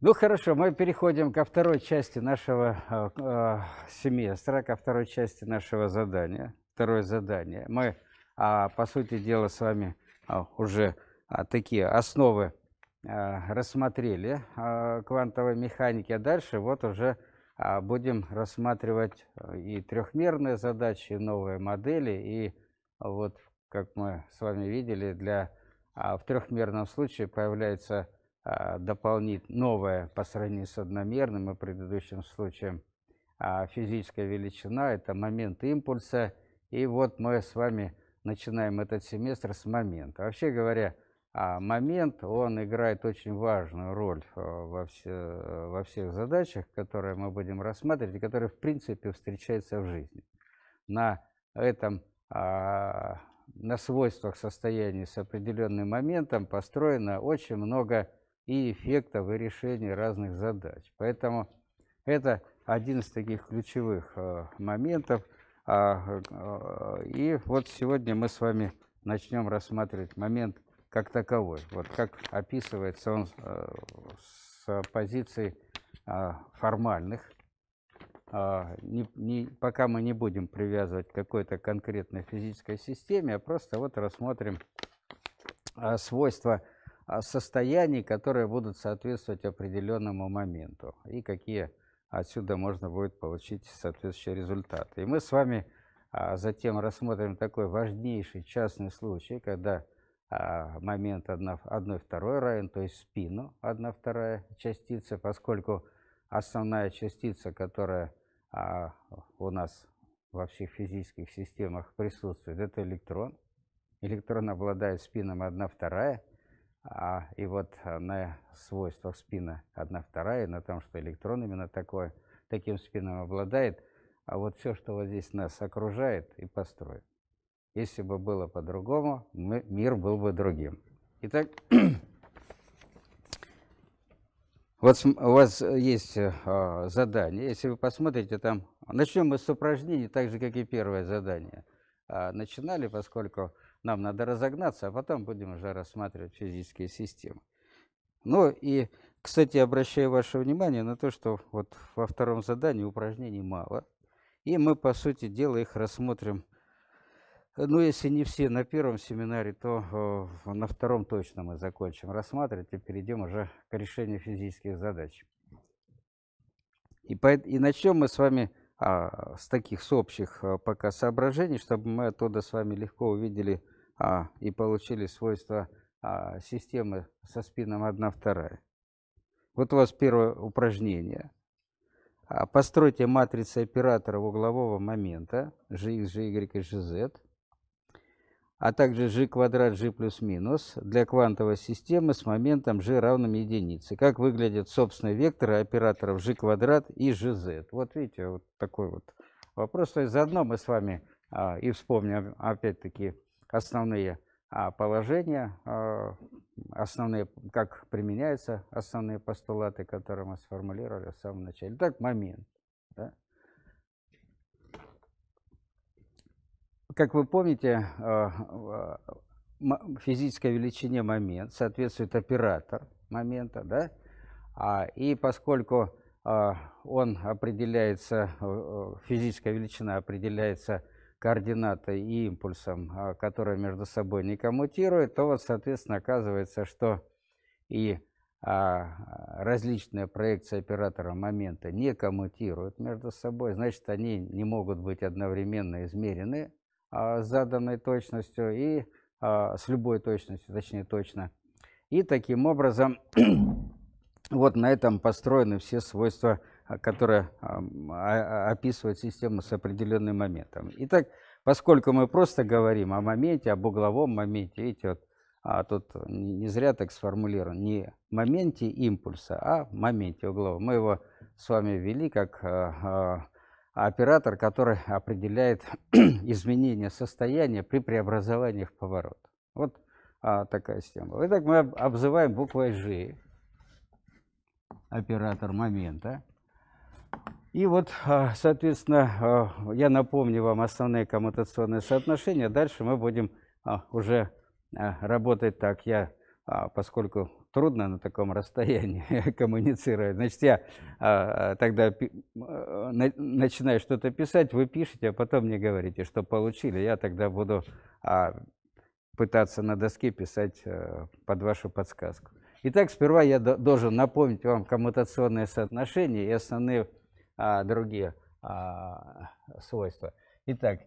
Ну хорошо, мы переходим ко второй части нашего э, семестра, ко второй части нашего задания. Второе задание. Мы, а, по сути дела, с вами а, уже а, такие основы а, рассмотрели а, квантовой механики, а дальше вот уже а, будем рассматривать а, и трехмерные задачи, и новые модели, и вот, как мы с вами видели, для, а, в трехмерном случае появляется а, дополнить новое по сравнению с одномерным и предыдущим случаем а, физическая величина, это момент импульса. И вот мы с вами начинаем этот семестр с момента. Вообще говоря, а, момент, он играет очень важную роль во, все, во всех задачах, которые мы будем рассматривать, и которые, в принципе, встречаются в жизни. На этом, на свойствах состояния с определенным моментом построено очень много и эффектов, и решения разных задач. Поэтому это один из таких ключевых э, моментов. А, э, и вот сегодня мы с вами начнем рассматривать момент как таковой. Вот как описывается он э, с позиции формальных. А, не, не, пока мы не будем привязывать к какой-то конкретной физической системе, а просто вот рассмотрим свойства а, состояний, которые будут соответствовать определенному моменту, и какие отсюда можно будет получить соответствующие результаты. И мы с вами а, затем рассмотрим такой важнейший частный случай, когда а, момент 1,2 равен, то есть спину 1,2 частицы, поскольку основная частица, которая у нас во всех физических системах присутствует, это электрон. Электрон обладает спином вторая. А, и вот на свойствах спина одна вторая, на том, что электрон именно такой таким спином обладает, а вот все, что вот здесь нас окружает и построит. Если бы было по-другому, мир был бы другим. Итак, вот у вас есть э, а, задание. Если вы посмотрите там, начнем мы с упражнений, так же, как и первое задание. Э, начинали, поскольку нам надо разогнаться, а потом будем уже рассматривать физические системы. Ну и, кстати, обращаю ваше внимание на то, что вот во втором задании упражнений мало. И мы, по сути дела, их рассмотрим, э, ну, если не все на первом семинаре, то э, на втором точно мы закончим рассматривать и перейдем уже к решению физических задач. И, по, и начнем мы с вами а, с таких с общих а, пока соображений, чтобы мы оттуда с вами легко увидели а, и получили свойства а, системы со спином 1-2. Вот у вас первое упражнение. А, постройте матрицы оператора углового момента gx, gy, gz а также g квадрат g плюс минус для квантовой системы с моментом g равным единице. Как выглядят собственные векторы операторов g квадрат и gz. Вот видите, вот такой вот вопрос. То есть заодно мы с вами а, и вспомним опять-таки основные а, положения, а, основные, как применяются основные постулаты, которые мы сформулировали в самом начале. Так, момент. Да? как вы помните, э, э, физической величине момент соответствует оператор момента, да? А, и поскольку э, он определяется, физическая величина определяется координатой и импульсом, которые между собой не коммутируют, то вот, соответственно, оказывается, что и а, различные проекции оператора момента не коммутируют между собой, значит, они не могут быть одновременно измерены а, с заданной точностью и а, с любой точностью, точнее точно. И таким образом вот на этом построены все свойства, а, которые описывают система с определенным моментом. Итак, поскольку мы просто говорим о моменте, об угловом моменте, видите, вот а тут не зря так сформулирован, не моменте импульса, а моменте углового. Мы его с вами ввели как оператор, который определяет изменение состояния при преобразовании в поворот. Вот а, такая система. Итак, мы обзываем буквой G оператор момента. И вот, а, соответственно, а, я напомню вам основные коммутационные соотношения. Дальше мы будем а, уже работать так. Я, поскольку трудно на таком расстоянии коммуницировать. Значит, я а, тогда пи, а, на, начинаю что-то писать, вы пишете, а потом мне говорите, что получили. Я тогда буду а, пытаться на доске писать а, под вашу подсказку. Итак, сперва я до, должен напомнить вам коммутационные соотношения и основные а, другие а, свойства. Итак,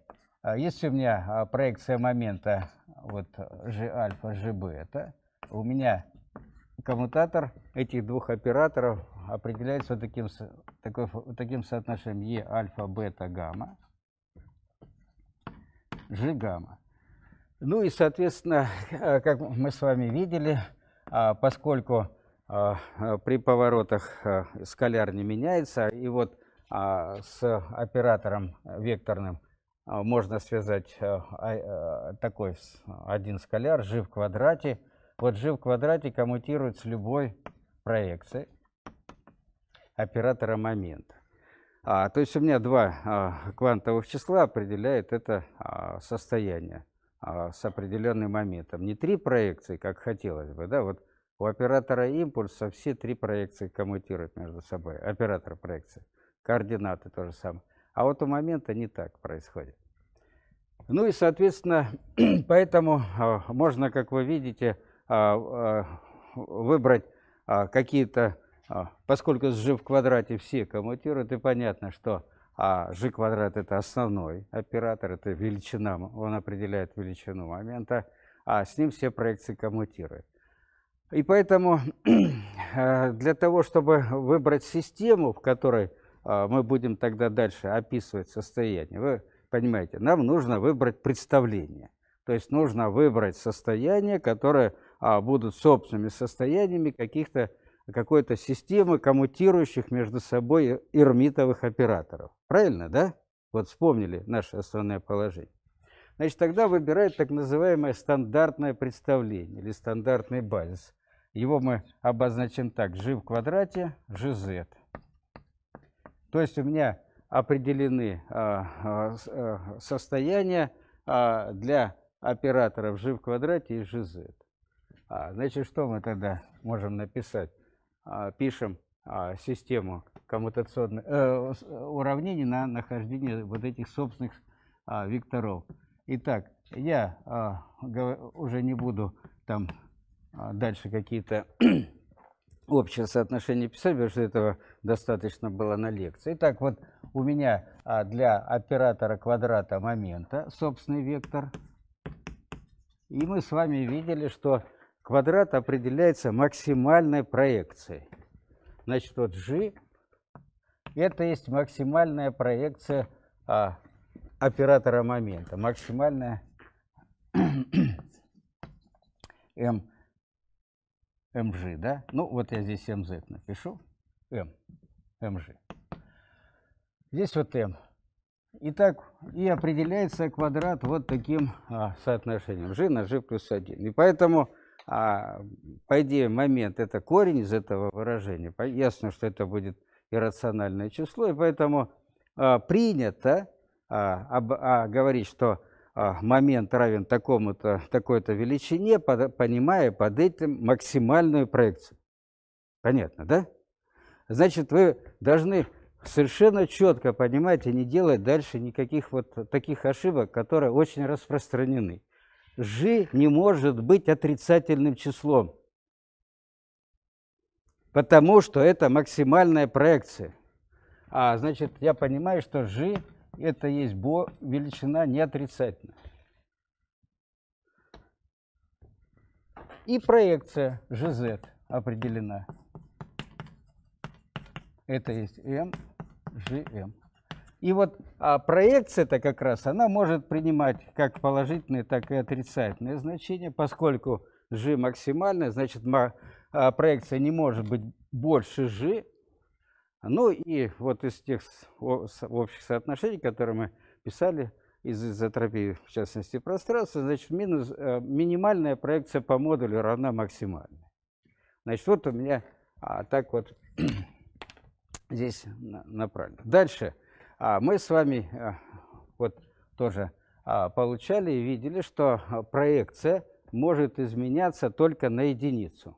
а, если у меня а, проекция момента вот G альфа, G бета, у меня коммутатор этих двух операторов определяется вот таким, такой, вот таким соотношением Е альфа, бета, гамма, G гамма. Ну и, соответственно, э, как мы с вами видели, а, поскольку а, при поворотах э, скаляр не меняется, и вот а, с оператором векторным можно связать э, такой один скаляр, G в квадрате, вот g в квадрате коммутирует с любой проекцией оператора момента. А, то есть у меня два а, квантовых числа определяет это а, состояние а, с определенным моментом. Не три проекции, как хотелось бы, да, вот у оператора импульса все три проекции коммутируют между собой, оператор проекции, координаты то же самое. А вот у момента не так происходит. Ну и, соответственно, поэтому а, можно, как вы видите, а, а, выбрать а, какие-то, поскольку с g в квадрате все коммутируют, и понятно, что а g квадрат это основной оператор, это величина, он определяет величину момента, а с ним все проекции коммутируют. И поэтому э, для того, чтобы выбрать систему, в которой мы будем тогда дальше описывать состояние, вы понимаете, нам нужно выбрать представление. То есть нужно выбрать состояние, которое а, будут собственными состояниями каких-то какой-то системы коммутирующих между собой эрмитовых операторов. Правильно, да? Вот вспомнили наше основное положение. Значит, тогда выбирают так называемое стандартное представление или стандартный базис. Его мы обозначим так. G в квадрате, GZ. То есть у меня определены а, а, э, состояния а, для операторов G в квадрате и GZ. А, значит, что мы тогда можем написать? А, пишем а, систему коммутационных э, уравнений на нахождение вот этих собственных а, векторов. Итак, я а, уже не буду там а, дальше какие-то общие соотношения писать, потому что этого достаточно было на лекции. Итак, вот у меня а, для оператора квадрата момента собственный вектор. И мы с вами видели, что квадрат определяется максимальной проекцией. Значит, вот G – это есть максимальная проекция а, оператора момента. Максимальная M, mg, да? Ну, вот я здесь mz напишу. M, mg. Здесь вот m. Итак, и определяется квадрат вот таким а, соотношением. g на g плюс 1. И поэтому а по идее момент – это корень из этого выражения. Ясно, что это будет иррациональное число, и поэтому э, принято э, об, а, говорить, что э, момент равен такому-то, такой-то величине, под, понимая под этим максимальную проекцию. Понятно, да? Значит, вы должны совершенно четко понимать и не делать дальше никаких вот таких ошибок, которые очень распространены. G не может быть отрицательным числом, потому что это максимальная проекция. А, значит, я понимаю, что G это есть бо величина неотрицательная. И проекция GZ определена. Это есть M, GM. И вот а проекция-то как раз, она может принимать как положительные, так и отрицательные значения, поскольку g максимальное, значит, а, проекция не может быть больше g. Ну и вот из тех общих соотношений, которые мы писали, из изотропии, в частности, пространства, значит, минус, а, минимальная проекция по модулю равна максимальной. Значит, вот у меня а, так вот здесь направлено. Дальше. А мы с вами э, вот тоже а, получали и видели, что а, проекция может изменяться только на единицу.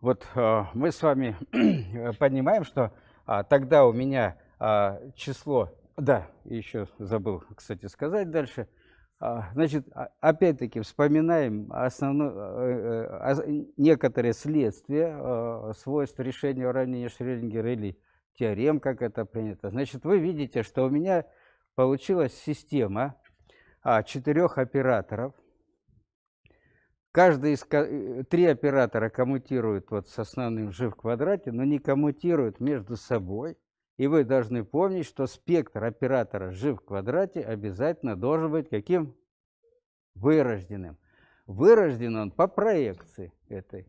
Вот а, мы с вами понимаем, что тогда у меня число, да, еще забыл, кстати, сказать дальше, Значит, опять-таки вспоминаем основное, э, э, некоторые следствия, свойств решения уравнения Шрёдингера или теорем, как это принято. Значит, вы видите, что у меня получилась система а, четырех операторов. Каждый из э, три оператора коммутируют вот с основным g в квадрате, но не коммутируют между собой. И вы должны помнить, что спектр оператора g в квадрате обязательно должен быть каким? Вырожденным. Вырожден он по проекции этой.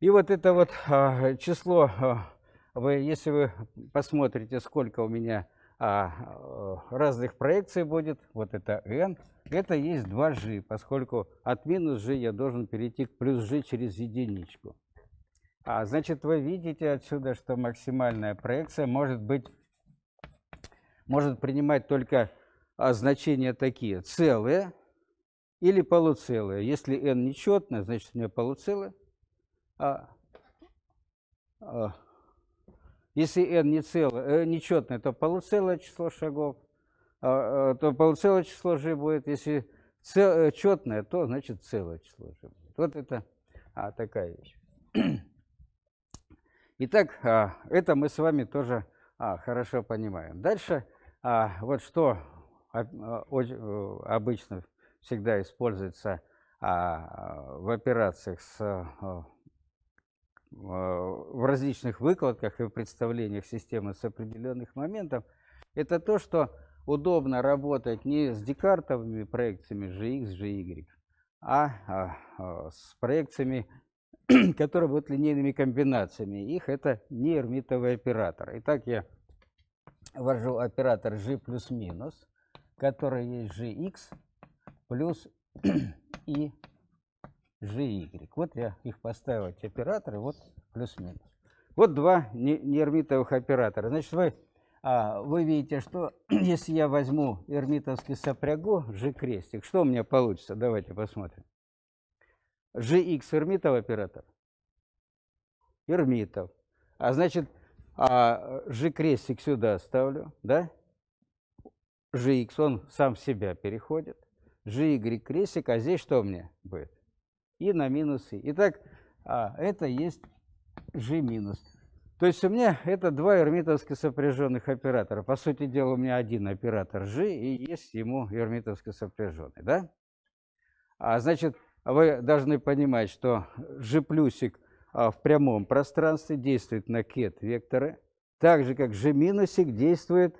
И вот это вот а, число а, вы, если вы посмотрите, сколько у меня а, э, разных проекций будет, вот это n, это есть 2g, поскольку от минус g я должен перейти к плюс g через единичку. А, значит, вы видите отсюда, что максимальная проекция может быть, может принимать только а, значения такие, целые или полуцелые. Если n нечетное, значит, у меня полуцелое. А, а, если n не, целое, э, не то полуцелое число шагов, а, а, то полуцелое число g будет. Если цел, э, четное, то значит целое число g будет. Вот это а, такая вещь. Итак, а, это мы с вами тоже а, хорошо понимаем. Дальше, а, вот что а, э, обычно всегда используется в операциях с а, в различных выкладках и в представлениях системы с определенных моментов, это то, что удобно работать не с декартовыми проекциями gx, gy, а, а, а с проекциями, которые будут линейными комбинациями. Их это не эрмитовый оператор. Итак, я ввожу оператор g плюс минус, который есть gx плюс и GY. Вот я их поставил, эти операторы, вот плюс-минус. Вот два неэрмитовых оператора. Значит, вы, а, вы видите, что если я возьму эрмитовский сопрягу, G-крестик, что у меня получится? Давайте посмотрим. GX эрмитов оператор? Эрмитов. А значит, а G-крестик сюда ставлю, да? GX, он сам в себя переходит. GY крестик, а здесь что у меня будет? и на минус и. Итак, а, это есть g минус. То есть у меня это два эрмитовски сопряженных оператора. По сути дела, у меня один оператор g и есть ему эрмитовски сопряженный. Да? А, значит, вы должны понимать, что g плюсик а, в прямом пространстве действует на кет векторы, так же как g минусик действует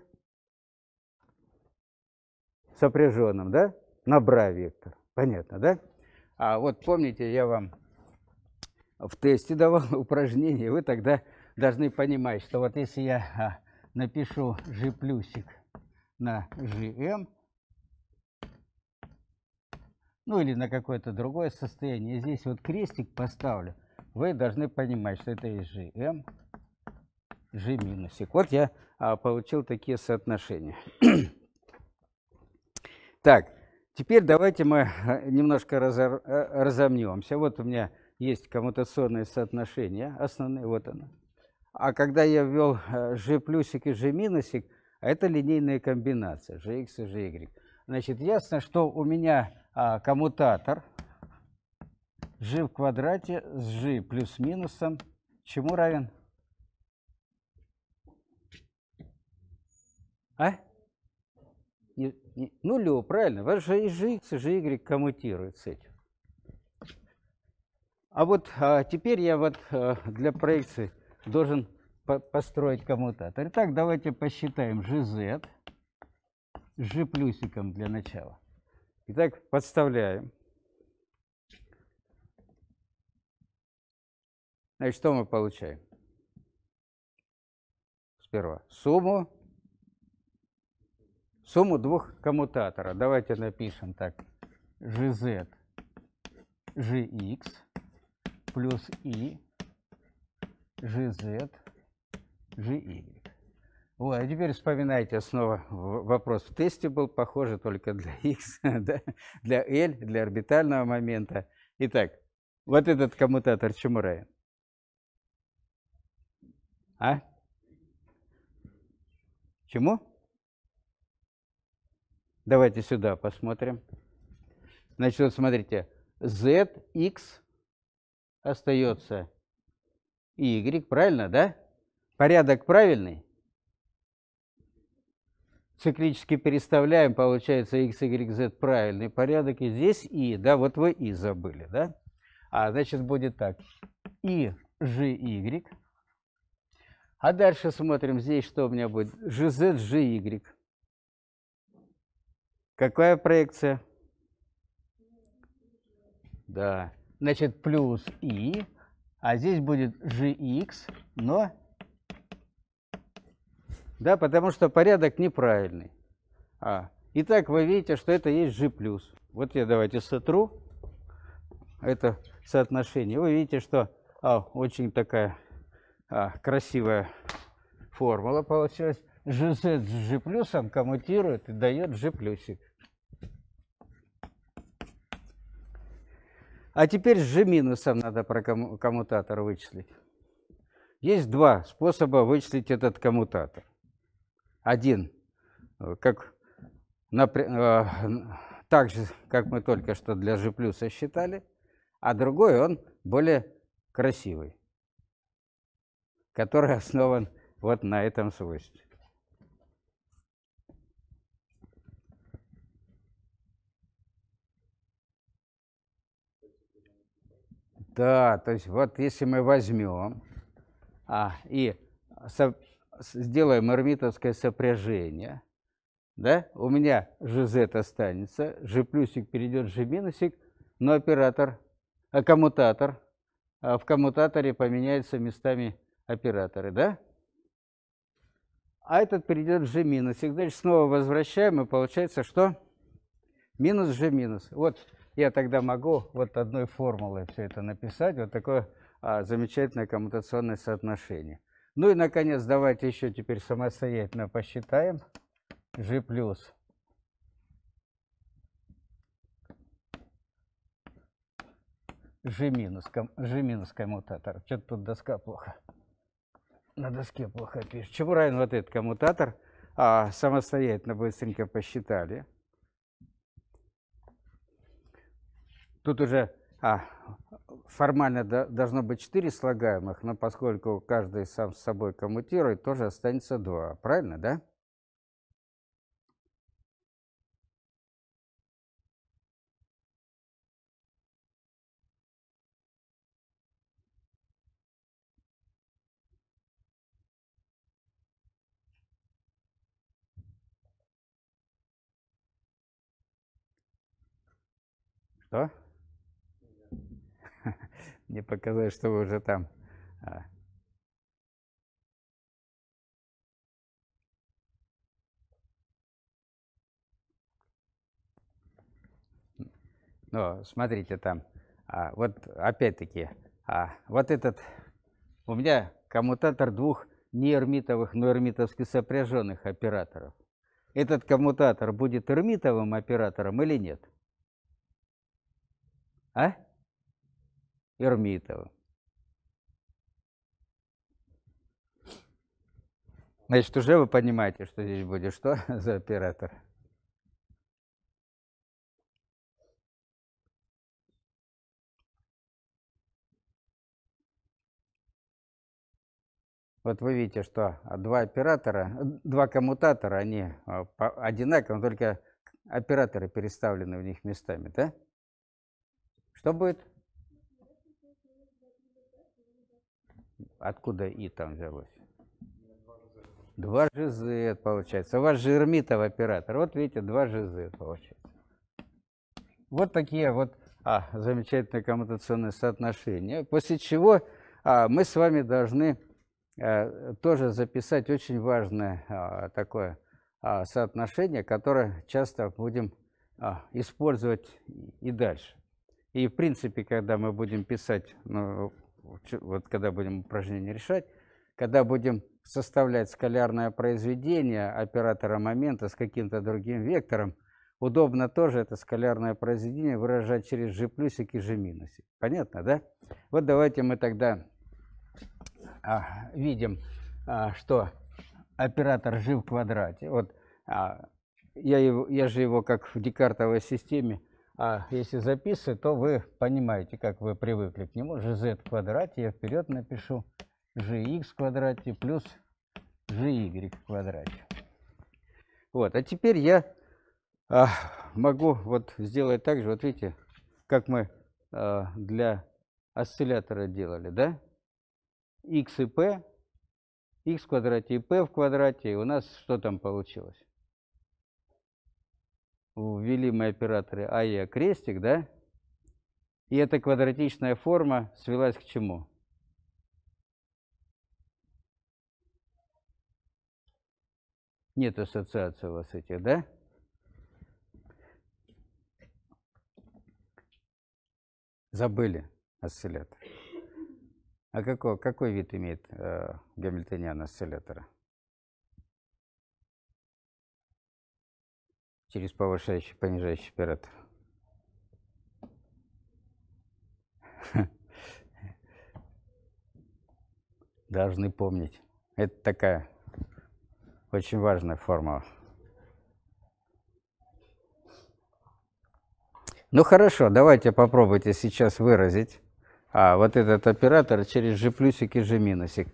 сопряженным, да, на бра вектор. Понятно, да? А вот помните, я вам в тесте давал упражнение, вы тогда должны понимать, что вот если я а, напишу G плюсик на GM, эм», ну или на какое-то другое состояние, здесь вот крестик поставлю, вы должны понимать, что это есть GM, G минусик. Вот я а, получил такие соотношения. так, Теперь давайте мы э, немножко разор, э, разомнемся. Вот у меня есть коммутационное соотношение основное, вот оно. А когда я ввел э, g плюсик и g минусик, а это линейная комбинация gx и gy. Значит, ясно, что у меня а, коммутатор g в квадрате с g плюс минусом чему равен? А? Ну, и, и, ну, Лео, правильно, у вас же и g x, и g y коммутируют с этим. А вот а теперь я вот а, для проекции должен по построить коммутатор. Итак, давайте посчитаем gz, g плюсиком для начала. Итак, подставляем. Значит, что мы получаем? Сперва сумму сумму двух коммутатора. Давайте напишем так. GZ GX плюс I GZ GY. Ой, а теперь вспоминайте снова вопрос. В тесте был похоже только для x, да? для L, для орбитального момента. Итак, вот этот коммутатор чему равен? А? Чему? Давайте сюда посмотрим. Значит, вот смотрите, z, x остается y, правильно, да? Порядок правильный. Циклически переставляем, получается x, y, z правильный порядок. И здесь и, да, вот вы и забыли, да? А, значит, будет так. и, g, y. А дальше смотрим здесь, что у меня будет. z gz, y. Какая проекция? Да. Значит, плюс и, а здесь будет gx, но... Да, потому что порядок неправильный. А. Итак, вы видите, что это есть g+. Вот я давайте сотру это соотношение. Вы видите, что а, очень такая а, красивая формула получилась. GZ с G плюсом коммутирует и дает G плюсик. А теперь с G минусом надо про коммутатор вычислить. Есть два способа вычислить этот коммутатор. Один, как э, так же, как мы только что для G плюса считали, а другой он более красивый, который основан вот на этом свойстве. Да, то есть вот если мы возьмем а, и со, сделаем эрмитовское сопряжение, да, у меня же GZ останется, G плюсик перейдет в G минусик, но оператор, а коммутатор, а в коммутаторе поменяются местами операторы, да? А этот перейдет в G минусик, значит, снова возвращаем, и получается, что минус G минус. Вот я тогда могу вот одной формулой все это написать, вот такое а, замечательное коммутационное соотношение. Ну и, наконец, давайте еще теперь самостоятельно посчитаем g плюс g минус, g минус коммутатор. Что-то тут доска плохо. На доске плохо пишет. Чему равен вот этот коммутатор? А, самостоятельно быстренько посчитали. Тут уже а, формально до, должно быть 4 слагаемых, но поскольку каждый сам с собой коммутирует, тоже останется 2. Правильно, да? Что? Мне показалось, что вы уже там. А. Но ну, смотрите там, а, вот опять-таки, а, вот этот, у меня коммутатор двух неэрмитовых, но эрмитовски сопряженных операторов. Этот коммутатор будет эрмитовым оператором или нет? А? эрмитов. Значит, уже вы понимаете, что здесь будет что за оператор. Вот вы видите, что два оператора, два коммутатора, они а, одинаковые, только операторы переставлены в них местами, да? Что будет? Откуда И там взялось? 2 ЖЗ получается. У вас же Эрмитов оператор. Вот видите, два ЖЗ получается. Вот такие вот а, замечательные коммутационные соотношения. После чего а, мы с вами должны а, тоже записать очень важное а, такое а, соотношение, которое часто будем а, использовать и дальше. И в принципе, когда мы будем писать ну, вот когда будем упражнение решать, когда будем составлять скалярное произведение оператора момента с каким-то другим вектором, удобно тоже это скалярное произведение выражать через g плюсик и g минусик. Понятно, да? Вот давайте мы тогда а, видим, а, что оператор g в квадрате. Вот а, я, его, я же его, как в декартовой системе, а если записывать, то вы понимаете, как вы привыкли к нему. gz в квадрате, я вперед напишу gx в квадрате плюс gy в квадрате. Вот, а теперь я а, могу вот сделать так же, вот видите, как мы а, для осциллятора делали, да? x и p, x в квадрате и p в квадрате, и у нас что там получилось? ввели мы операторы АЕ крестик, да? И эта квадратичная форма свелась к чему? Нет ассоциации у вас этих, да? Забыли осциллятор. А какой, какой вид имеет э, гамильтониан осциллятора? через повышающий, понижающий оператор. Должны помнить. Это такая очень важная формула. Ну хорошо, давайте попробуйте сейчас выразить а, вот этот оператор через g плюсик и g минусик.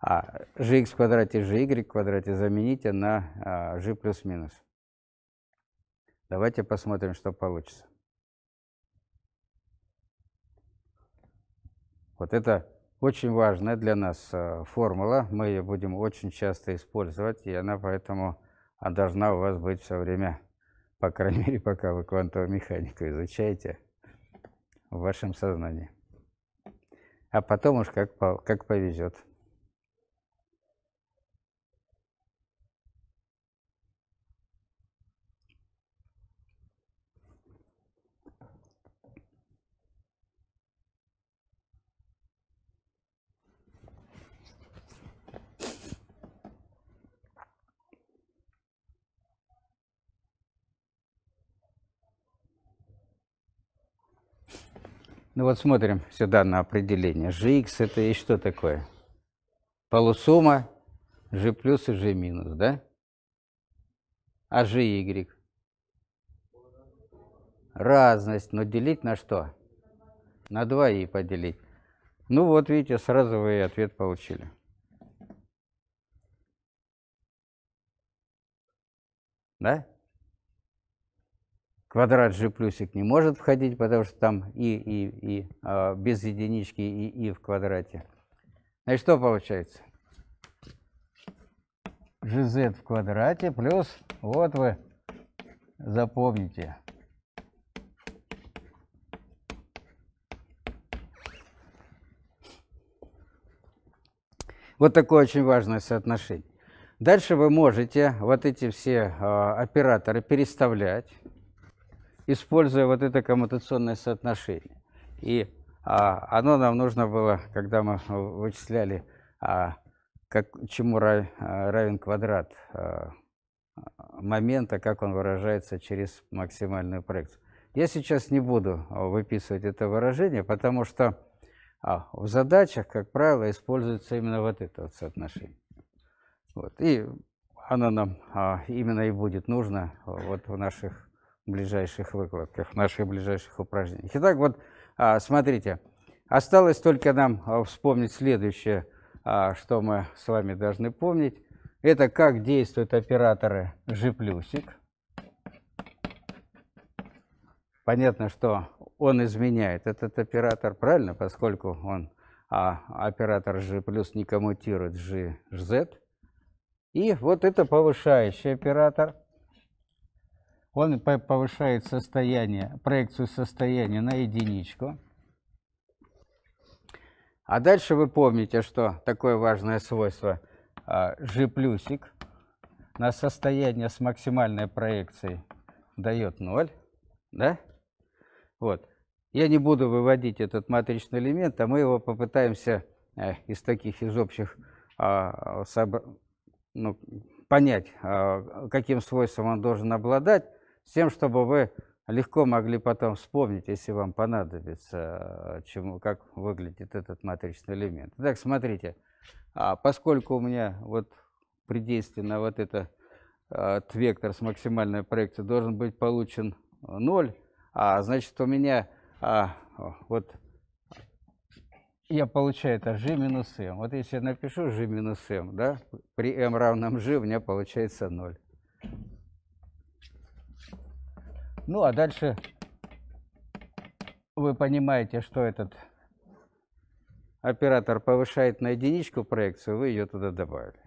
А gx в квадрате, gy в квадрате замените на а, g плюс минус. Давайте посмотрим, что получится. Вот это очень важная для нас э, формула. Мы ее будем очень часто использовать, и она поэтому а, должна у вас быть все время, по крайней мере, пока вы квантовую механику изучаете в вашем сознании. А потом уж как, как повезет. Ну вот смотрим сюда на определение. Gx это и что такое? Полусумма G плюс и G минус, да? А GY? Разность, но делить на что? На 2 и поделить. Ну вот, видите, сразу вы ответ получили. Да? квадрат g плюсик не может входить, потому что там и, и, и а, без единички и, и в квадрате. Значит, ну что получается? gz в квадрате плюс, вот вы запомните, Вот такое очень важное соотношение. Дальше вы можете вот эти все э, операторы переставлять используя вот это коммутационное соотношение. И а, оно нам нужно было, когда мы вычисляли, а, как, чему ра, а, равен квадрат а, момента, как он выражается через максимальную проекцию. Я сейчас не буду выписывать это выражение, потому что а, в задачах, как правило, используется именно вот это вот соотношение. Вот. И оно нам а, именно и будет нужно вот в наших ближайших выкладках, в наших ближайших упражнениях. Итак, вот а, смотрите, осталось только нам а, вспомнить следующее, а, что мы с вами должны помнить. Это как действуют операторы G+. Понятно, что он изменяет этот оператор, правильно, поскольку он а, оператор G плюс не коммутирует G, z. И вот это повышающий оператор – он повышает состояние, проекцию состояния на единичку. А дальше вы помните, что такое важное свойство а, G плюсик на состояние с максимальной проекцией дает 0. Да? Вот. Я не буду выводить этот матричный элемент, а мы его попытаемся э, из таких, из общих а, ну, понять, а, каким свойством он должен обладать с тем, чтобы вы легко могли потом вспомнить, если вам понадобится, э, чему, как выглядит этот матричный элемент. Так, смотрите, а поскольку у меня вот при действии на вот это, этот вектор с максимальной проекцией должен быть получен 0, э, а значит у меня а, вот я получаю это g минус m. Вот если я напишу g минус m, да, при m равном g у меня получается 0. Ну, а дальше вы понимаете, что этот оператор повышает на единичку проекцию, вы ее туда добавили.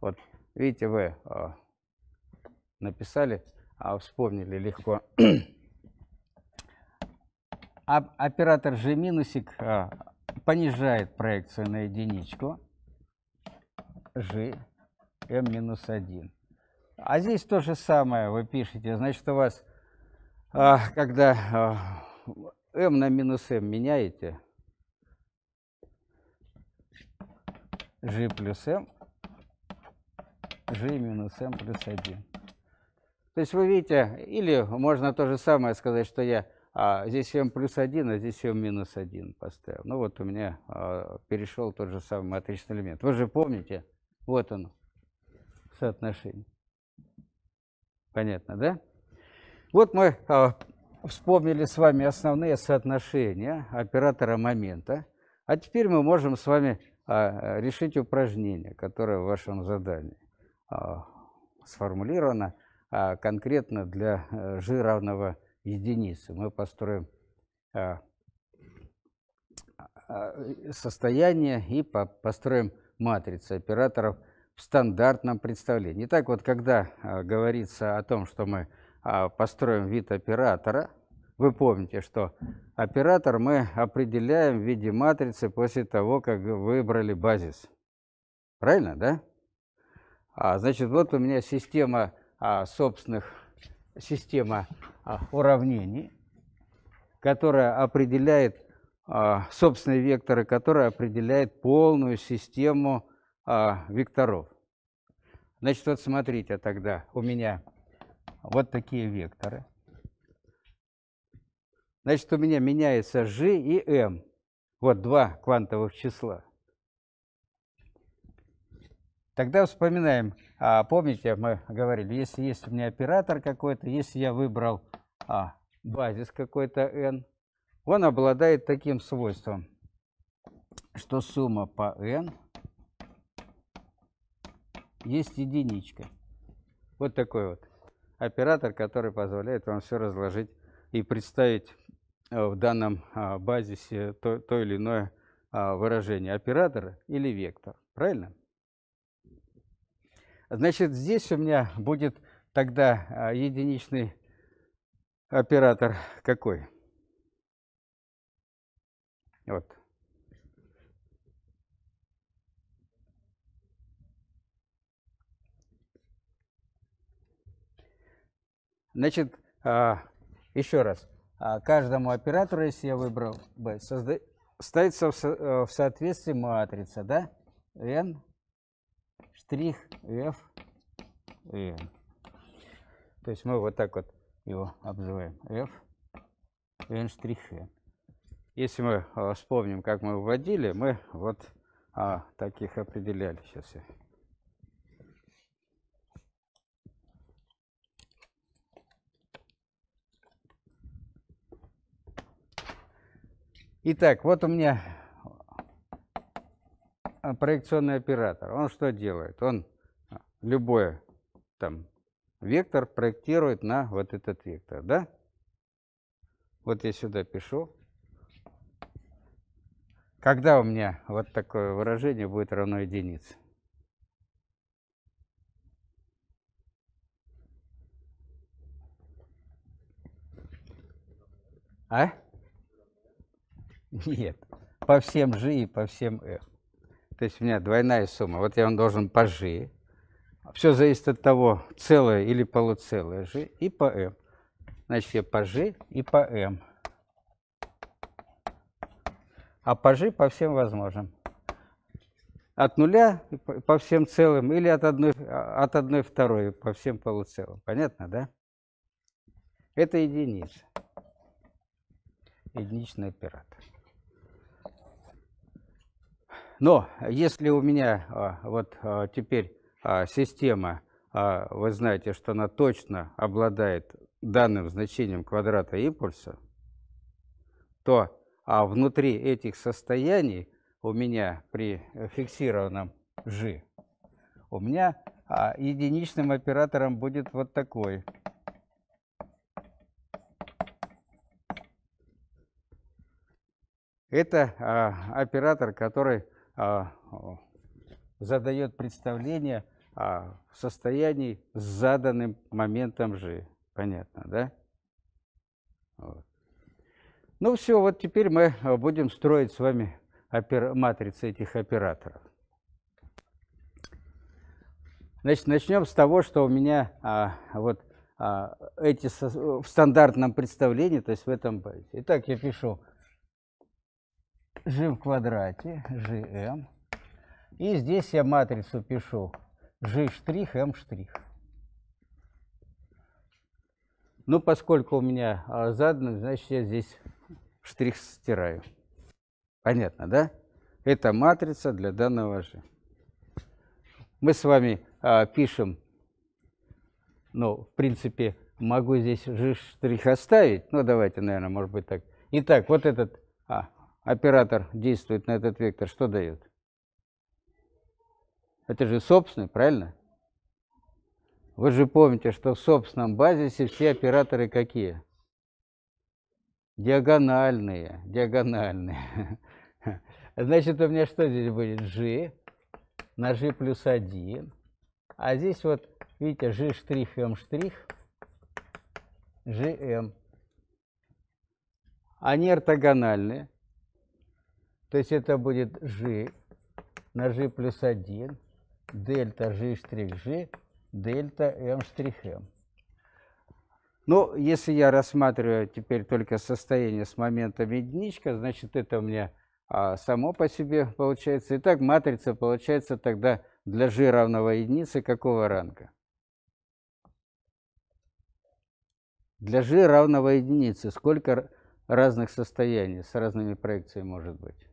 Вот, видите, вы о, а, написали, а вспомнили легко. а оператор G минусик а, понижает проекцию на единичку. G m минус 1. А здесь то же самое вы пишете. Значит, у вас когда m э, на минус m меняете, g плюс m, g минус m плюс 1. То есть вы видите, или можно то же самое сказать, что я а, здесь m плюс 1, а здесь m минус 1 поставил. Ну вот у меня а, перешел тот же самый матричный элемент. Вы же помните, вот он, соотношение. Понятно, да? Вот мы а, вспомнили с вами основные соотношения оператора момента. А теперь мы можем с вами а, решить упражнение, которое в вашем задании а, сформулировано конкретно для э, g равного единицы. Мы построим состояние и построим матрицы операторов в стандартном представлении. Итак, вот когда говорится о том, что мы а, построим вид оператора. Вы помните, что оператор мы определяем в виде матрицы после того, как выбрали базис. Правильно, да? А, значит, вот у меня система а, собственных, система а, уравнений, которая определяет а, собственные векторы, которая определяет полную систему а, векторов. Значит, вот смотрите тогда, у меня вот такие векторы. Значит, у меня меняется g и m. Вот два квантовых числа. Тогда вспоминаем, а, помните, мы говорили, если есть у меня оператор какой-то, если я выбрал а, базис какой-то n, он обладает таким свойством, что сумма по n есть единичка. Вот такой вот оператор, который позволяет вам все разложить и представить э, в данном а, базисе то, то или иное а, выражение оператор или вектор. Правильно? Значит, здесь у меня будет тогда а, единичный оператор какой? Вот. Значит, а, еще раз. А, каждому оператору, если я выбрал B, созда... ставится в, со... Э, в соответствии матрица, да? N, штрих, F, N. То есть мы вот так вот его обзываем. F, N, штрих, N. Если мы э, вспомним, как мы вводили, мы вот а, таких определяли. Сейчас я Итак, вот у меня а, проекционный оператор. Он что делает? Он а, любой там вектор проектирует на вот этот вектор, да? Вот я сюда пишу. Когда у меня вот такое выражение будет равно единице? А? Нет, по всем G и по всем F. То есть у меня двойная сумма. Вот я вам должен по G. Все зависит от того, целое или полуцелое G и по M. Значит, я по G и по M. А по G по всем возможным. От нуля по всем целым или от одной, от одной второй по всем полуцелым. Понятно, да? Это единица. Единичный оператор. Но если у меня а, вот а, теперь а, система, вы знаете, что она точно обладает данным значением квадрата импульса, то внутри этих состояний у меня при э, фиксированном g у меня единичным оператором будет вот такой. Это оператор, который а, задает представление о состоянии с заданным моментом G. Понятно, да? Вот. Ну все, вот теперь мы а, будем строить с вами опер... матрицы этих операторов. Значит, начнем с того, что у меня а, вот а, эти со... в стандартном представлении, то есть в этом... Итак, я пишу g в квадрате, gm. И здесь я матрицу пишу g' m'. Ну, поскольку у меня а, задан значит, я здесь штрих стираю. Понятно, да? Это матрица для данного же. Мы с вами а, пишем, ну, в принципе, могу здесь же штрих оставить, ну, давайте, наверное, может быть так. Итак, вот этот оператор действует на этот вектор, что дает? Это же собственный, правильно? Вы же помните, что в собственном базисе все операторы какие? Диагональные, диагональные. Значит, у меня что здесь будет? g на g плюс 1. А здесь вот, видите, g штрих, m штрих, M. Они ортогональные. То есть это будет g на g плюс 1, дельта g штрих g, дельта m штрих m. Ну, если я рассматриваю теперь только состояние с моментом единичка, значит, это у меня а, само по себе получается. Итак, матрица получается тогда для g равного единице какого ранга? Для g равного единице сколько разных состояний с разными проекциями может быть?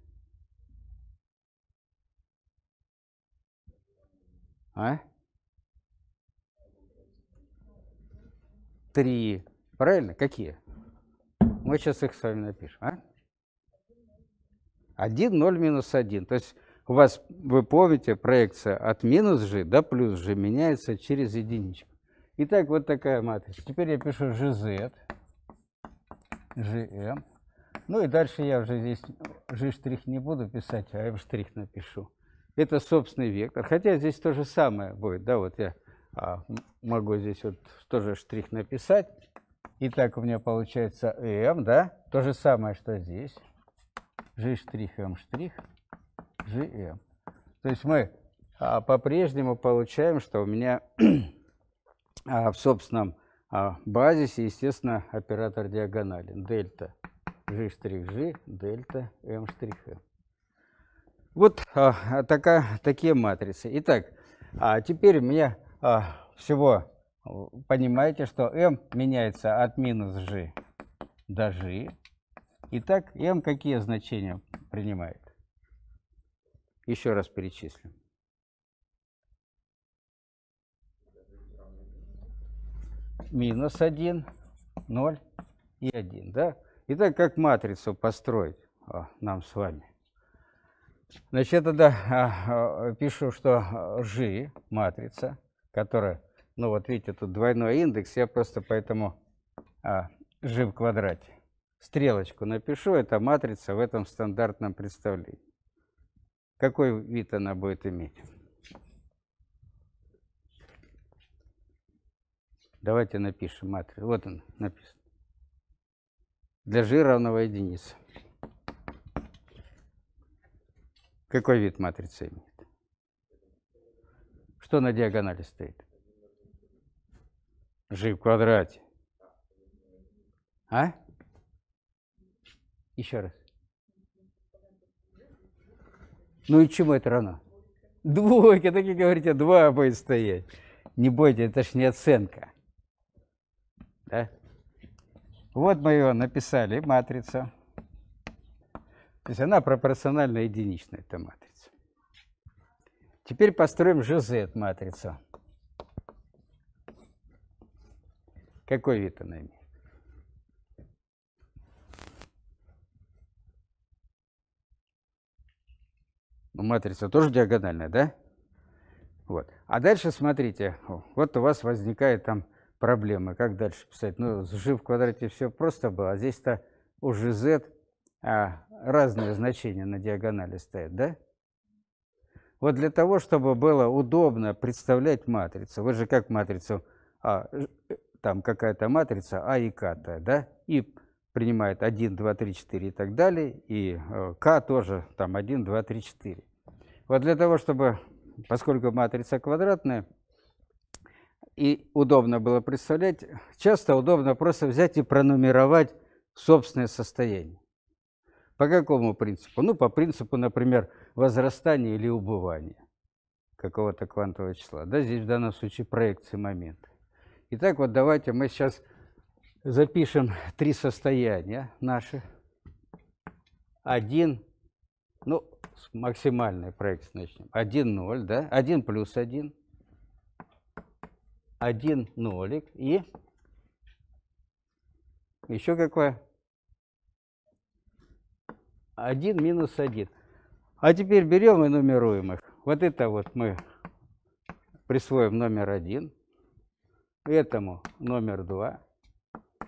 А? Три. Правильно? Какие? Мы сейчас их с вами напишем. А? 1, 0, минус 1. То есть у вас, вы помните, проекция от минус g до плюс g меняется через единичку. Итак, вот такая матрица. Теперь я пишу gz, gm. Ну и дальше я уже здесь g' не буду писать, а m' напишу это собственный вектор. Хотя здесь то же самое будет, да, вот я а, могу здесь вот тоже штрих написать. И так у меня получается m, да, то же самое, что здесь. g штрих, m штрих, gm. То есть мы а, по-прежнему получаем, что у меня а, в собственном а, базисе, естественно, оператор диагонален. Дельта g штрих g, дельта m штрих m. Вот а, а такая, такие матрицы. Итак, а теперь меня а, всего, понимаете, что m меняется от минус g до g. Итак, m какие значения принимает? Еще раз перечислим. Минус 1, 0 и 1. Да? Итак, как матрицу построить а, нам с вами? Значит, я тогда а, пишу, что G, а, матрица, которая, ну вот видите, тут двойной индекс, я просто поэтому G а, в квадрате. Стрелочку напишу, это матрица в этом стандартном представлении. Какой вид она будет иметь? Давайте напишем матрицу. Вот он написан. Для G равного единице. Какой вид матрицы имеет? Что на диагонали стоит? G в квадрате. А? Еще раз. Ну и чему это равно? Двойка, так и говорите, два будет стоять. Не бойтесь, это ж не оценка. Да? Вот мы ее написали, матрица. То есть она пропорциональна единичной, эта матрица. Теперь построим GZ-матрицу. Какой вид она имеет? Ну, матрица тоже диагональная, да? Вот. А дальше смотрите, вот у вас возникает там проблема, как дальше писать. Ну, с g в квадрате все просто было, а здесь-то у gz а, разные значения на диагонали стоят, да? Вот для того, чтобы было удобно представлять матрицу, вот же как матрицу, а, э, там какая-то матрица А и К, да? И принимает 1, 2, 3, 4 и так далее, и э, К тоже там 1, 2, 3, 4. Вот для того, чтобы, поскольку матрица квадратная, и удобно было представлять, часто удобно просто взять и пронумеровать собственное состояние. По какому принципу? Ну, по принципу, например, возрастания или убывания какого-то квантового числа. Да, здесь в данном случае проекции момента. Итак, вот давайте мы сейчас запишем три состояния наши. Один, ну, с максимальной проекции начнем. 1, 0, да? 1 плюс 1. 1, нолик. И еще какое? 1 минус 1. А теперь берем и нумеруем их. Вот это вот мы присвоим номер 1, этому номер 2,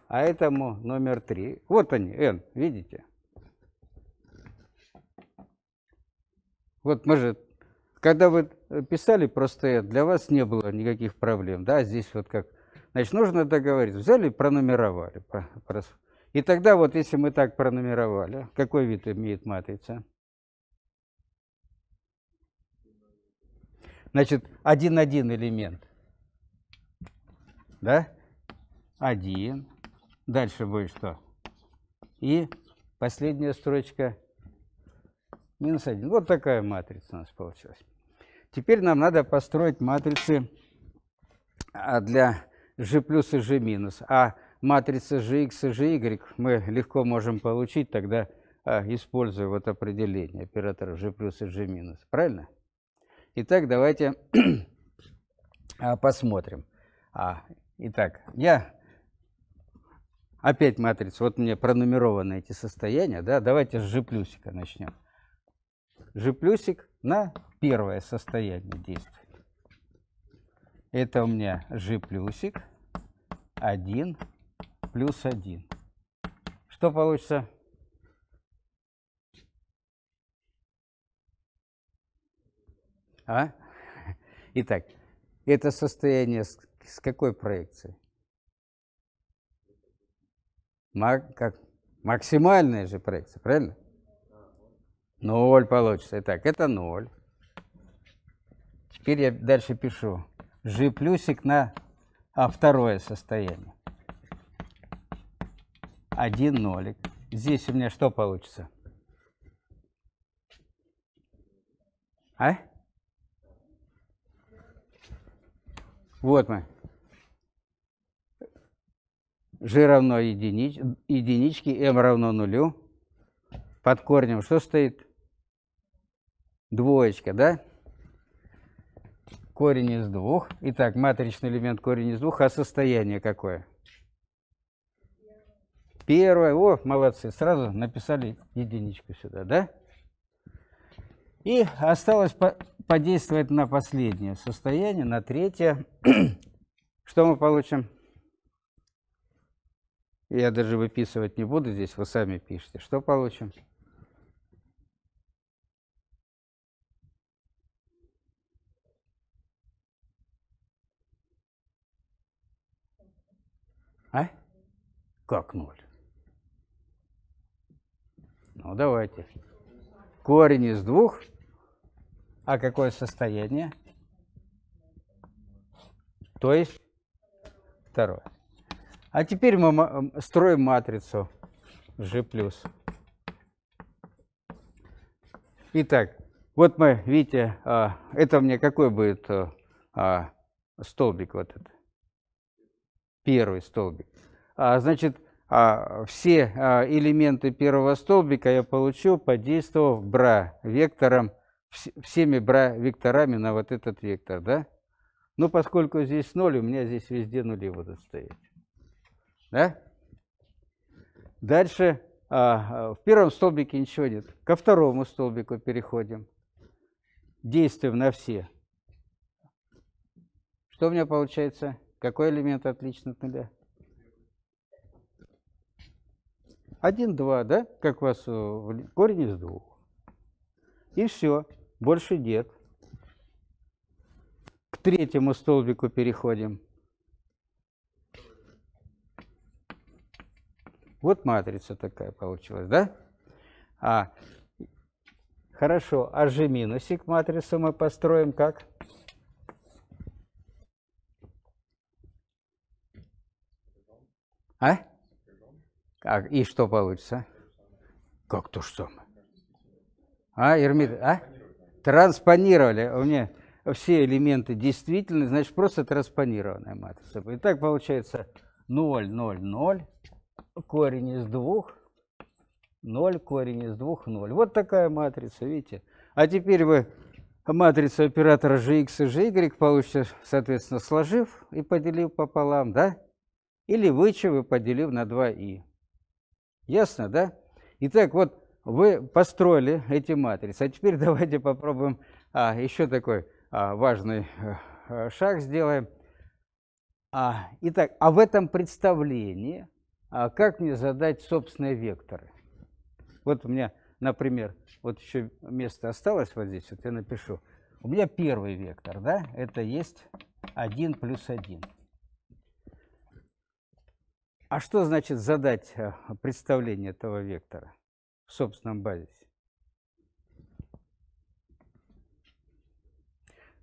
а этому номер 3. Вот они, n, видите? Вот мы же, когда вы писали просто n, для вас не было никаких проблем, да, здесь вот как... Значит, нужно договориться. Взяли, пронумеровали, и тогда вот если мы так пронумеровали, какой вид имеет матрица? Значит, один-один элемент. Да? Один. Дальше будет что? И последняя строчка минус один. Вот такая матрица у нас получилась. Теперь нам надо построить матрицы а, для g плюс и g минус. А матрица GX и GY мы легко можем получить тогда, а, используя вот определение оператора G плюс и G минус. Правильно? Итак, давайте а, посмотрим. А, итак, я опять матрица. Вот мне пронумерованы эти состояния. Да? Давайте с G плюсика начнем. G плюсик на первое состояние действует. Это у меня G плюсик 1 плюс 1. Что получится? А? Итак, это состояние с, с какой проекцией? Мак, как? Максимальная же проекция, правильно? Ноль получится. Итак, это ноль. Теперь я дальше пишу. G плюсик на а, второе состояние один нолик. Здесь у меня что получится? А? Вот мы. G равно единич, единичке, m эм равно нулю. Под корнем что стоит? Двоечка, да? Корень из двух. Итак, матричный элемент корень из двух, а состояние какое? первое. О, молодцы, сразу написали единичку сюда, да? И осталось по подействовать на последнее состояние, на третье. Что мы получим? Я даже выписывать не буду здесь, вы сами пишите. Что получим? А? Как ноль? Ну, давайте. Корень из двух. А какое состояние? То есть второе. А теперь мы строим матрицу G+. Итак, вот мы, видите, а, это мне какой будет э, а, столбик вот этот? Первый столбик. А, значит, а все а, элементы первого столбика я получил, подействовав бра вектором, всеми бра векторами на вот этот вектор, да? Но поскольку здесь ноль, у меня здесь везде нули будут стоять. Да? Дальше а, в первом столбике ничего нет. Ко второму столбику переходим. Действуем на все. Что у меня получается? Какой элемент отлично от нуля? один два да, как у вас э, корень из двух. И все, больше нет. К третьему столбику переходим. Вот матрица такая получилась, да? А, хорошо, а же минусик матрицу мы построим как? А? А, и что получится? Как то что? А, Ермит, а? Транспонировали. У меня все элементы действительно, значит, просто транспонированная матрица. И так получается 0, 0, 0, корень из двух, 0, корень из двух, 0. Вот такая матрица, видите? А теперь вы матрицу оператора gx и gy получите, соответственно, сложив и поделив пополам, да? Или вычев и поделив на 2 и? Ясно, да? Итак, вот вы построили эти матрицы. А теперь давайте попробуем а, еще такой а, важный а, шаг сделаем. А, итак, а в этом представлении, а как мне задать собственные векторы? Вот у меня, например, вот еще место осталось вот здесь, вот я напишу. У меня первый вектор, да, это есть 1 плюс 1. А что значит задать э, представление этого вектора в собственном базисе?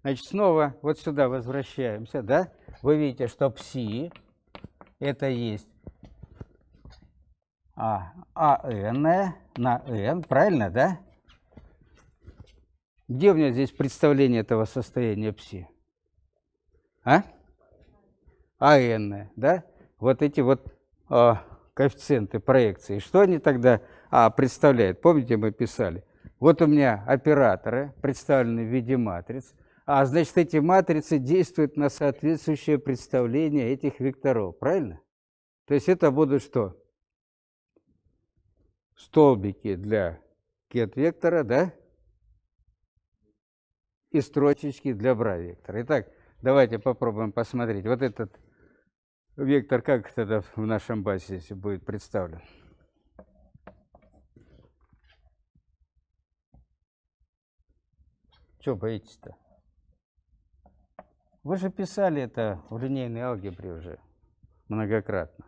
Значит, снова вот сюда возвращаемся, да? Вы видите, что пси это есть а, а АН на N, правильно, да? Где у меня здесь представление этого состояния пси? А? а АН, да? вот эти вот э, коэффициенты проекции. Что они тогда а, представляют? Помните, мы писали? Вот у меня операторы, представлены в виде матриц, а значит, эти матрицы действуют на соответствующее представление этих векторов, правильно? То есть это будут что? Столбики для кет-вектора, да? И строчечки для бра-вектора. Итак, давайте попробуем посмотреть. Вот этот вектор как тогда в нашем базе будет представлен? Чего боитесь-то? Вы же писали это в линейной алгебре уже многократно.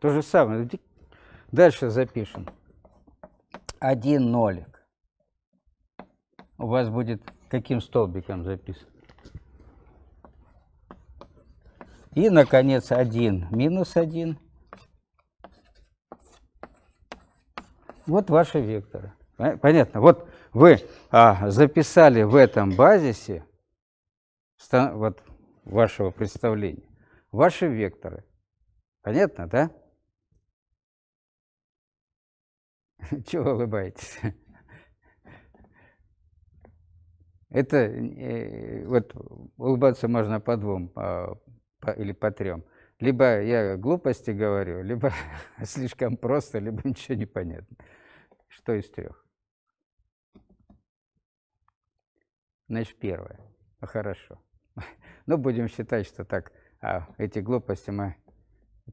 То же самое. Дальше запишем. Один нолик. У вас будет каким столбиком записан? И, наконец, 1 минус 1. Вот ваши векторы. Понятно. Вот вы а, записали в этом базисе вот, вашего представления ваши векторы. Понятно, да? Чего улыбаетесь? Это э, вот улыбаться можно по двум э, по, или по трем. Либо я глупости говорю, либо слишком просто, либо ничего не понятно. Что из трех? Значит, первое. хорошо. Но ну, будем считать, что так а, эти глупости мы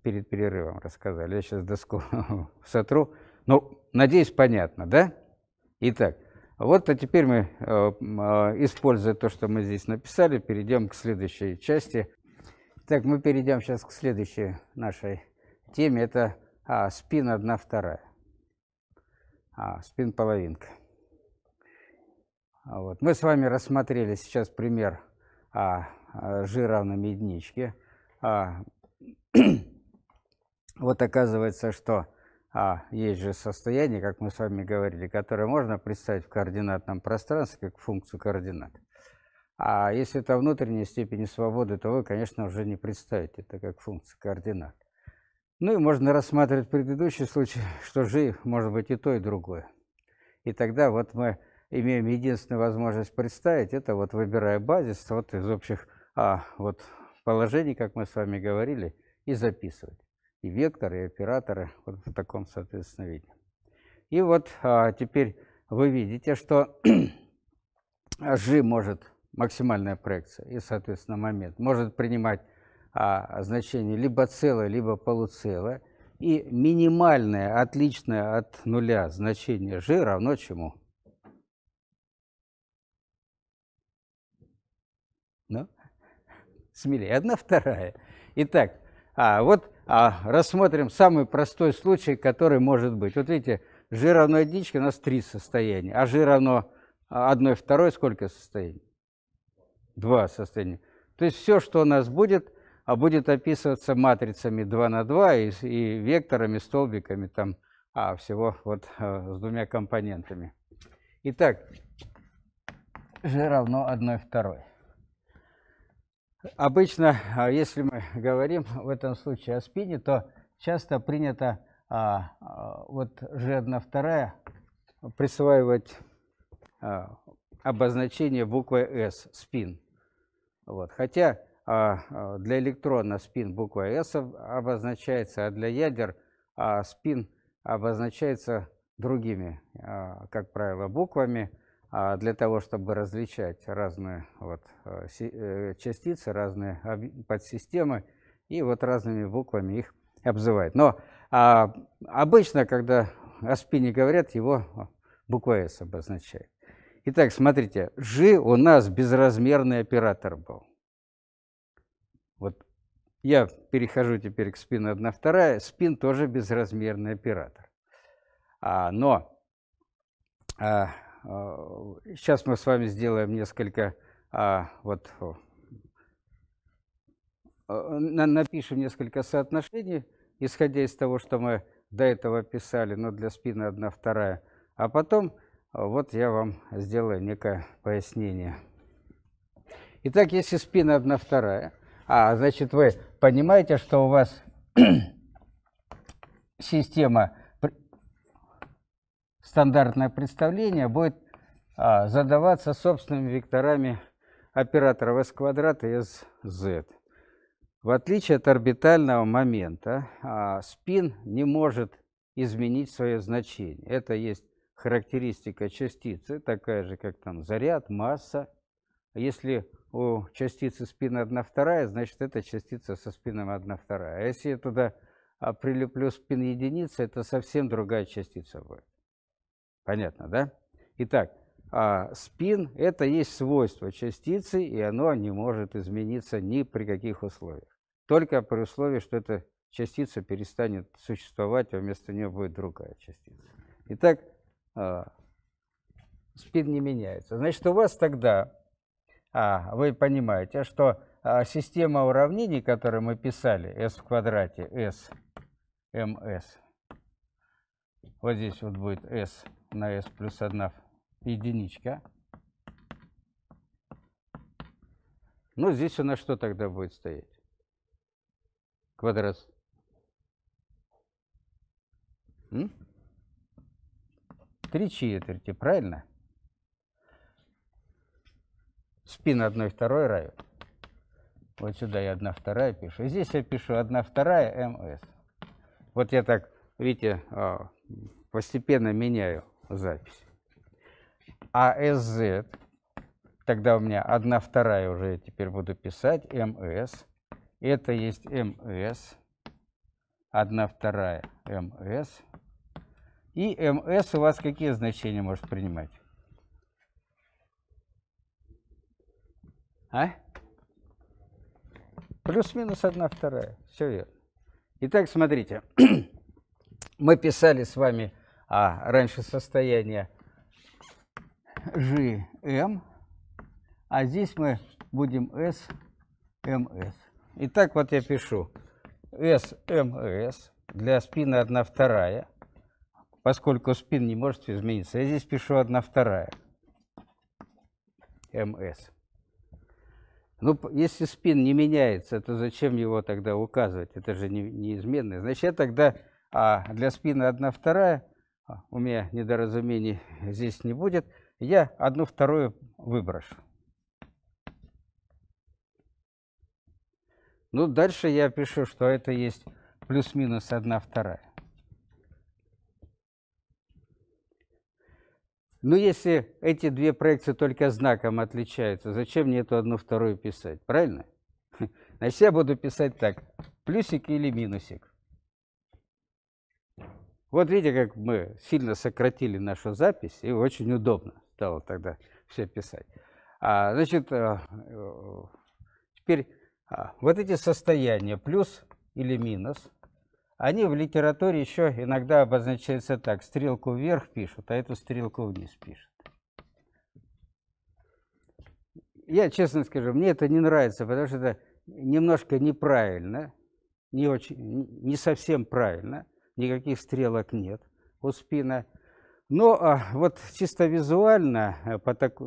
перед перерывом рассказали. Я сейчас доску сотру. Ну, надеюсь, понятно, да? Итак, вот, а теперь мы, э, э, используя то, что мы здесь написали, перейдем к следующей части. Так, мы перейдем сейчас к следующей нашей теме. Это а, спин одна вторая. А, спин половинка. А вот. Мы с вами рассмотрели сейчас пример а, а, G единичке. А, вот оказывается, что а, есть же состояние, как мы с вами говорили, которое можно представить в координатном пространстве как функцию координат. А если это внутренняя степень свободы, то вы, конечно, уже не представите это как функция координат. Ну и можно рассматривать предыдущий случай, что g может быть и то, и другое. И тогда вот мы имеем единственную возможность представить, это вот выбирая базис вот из общих а, вот положений, как мы с вами говорили, и записывать. И векторы, и операторы вот в таком, соответственно, виде. И вот а, теперь вы видите, что g может максимальная проекция и, соответственно, момент, может принимать а, значение либо целое, либо полуцелое. И минимальное, отличное от нуля значение g равно чему? Ну, смелее. Одна вторая. Итак, а, вот а, рассмотрим самый простой случай, который может быть. Вот видите, g равно единичке, у нас три состояния, а g равно одной второй сколько состояний? два состояния. То есть все, что у нас будет, а будет описываться матрицами 2 на 2 и, и векторами, столбиками, там, а, всего вот а, с двумя компонентами. Итак, g равно 1 второй. Обычно, а, если мы говорим в этом случае о спине, то часто принято а, а, вот G1 вторая присваивать а, обозначение буквы S, спин. Вот. Хотя а, а для электрона спин буква S обозначается, а для ядер а спин обозначается другими, а, как правило, буквами, а для того, чтобы различать разные вот, э, э, частицы, разные подсистемы, и вот разными буквами их обзывают. Но а, обычно, когда о спине говорят, его буква S обозначает. Итак, смотрите, G у нас безразмерный оператор был. Вот я перехожу теперь к спину 1, 2. Спин тоже безразмерный оператор. А, но а, а, сейчас мы с вами сделаем несколько а, вот на, напишем несколько соотношений, исходя из того, что мы до этого писали, но для спины 1, 2. А потом вот я вам сделаю некое пояснение. Итак, если спина одна вторая, а значит вы понимаете, что у вас система стандартное представление будет а, задаваться собственными векторами операторов s квадрат и sz. В отличие от орбитального момента, а, спин не может изменить свое значение. Это есть характеристика частицы, такая же, как там заряд, масса. Если у частицы спин 1 вторая, значит, эта частица со спином 1 вторая. А если я туда а, прилеплю спин единицы, это совсем другая частица будет. Понятно, да? Итак, а спин – это есть свойство частицы, и оно не может измениться ни при каких условиях. Только при условии, что эта частица перестанет существовать, а вместо нее будет другая частица. Итак, а, спин не меняется. Значит, у вас тогда, а, вы понимаете, а что а, система уравнений, которую мы писали, s в квадрате, s, ms, вот здесь вот будет s на s плюс 1 единичка. Ну, здесь у нас что тогда будет стоять? Квадрат три четверти, правильно? Спина 1 второй равен. Вот сюда я одна вторая пишу. Здесь я пишу одна вторая МС. Вот я так, видите, а, постепенно меняю запись. А СЗ, тогда у меня одна вторая уже я теперь буду писать, МС. Это есть МС. одна вторая МС и МС у вас какие значения может принимать? А? Плюс-минус одна вторая. Все верно. Итак, смотрите. Мы писали с вами а, раньше состояние GM, а здесь мы будем S, MS. Итак, вот я пишу S, MS для спина 1 вторая поскольку спин не может измениться, я здесь пишу одна вторая МС. Ну, если спин не меняется, то зачем его тогда указывать? Это же не, неизменное. Значит, я тогда а для спина 1 вторая, а, у меня недоразумений здесь не будет, я одну вторую выброшу. Ну, дальше я пишу, что это есть плюс-минус 1 вторая. Ну, если эти две проекции только знаком отличаются, зачем мне эту одну вторую писать, правильно? Значит, я буду писать так, плюсик или минусик. Вот видите, как мы сильно сократили нашу запись, и очень удобно стало тогда все писать. А, значит, э, э, теперь а, вот эти состояния, плюс или минус – они в литературе еще иногда обозначаются так. Стрелку вверх пишут, а эту стрелку вниз пишут. Я честно скажу, мне это не нравится, потому что это немножко неправильно, не, очень, не совсем правильно. Никаких стрелок нет у спина. Но ну, а, вот чисто визуально э, по так,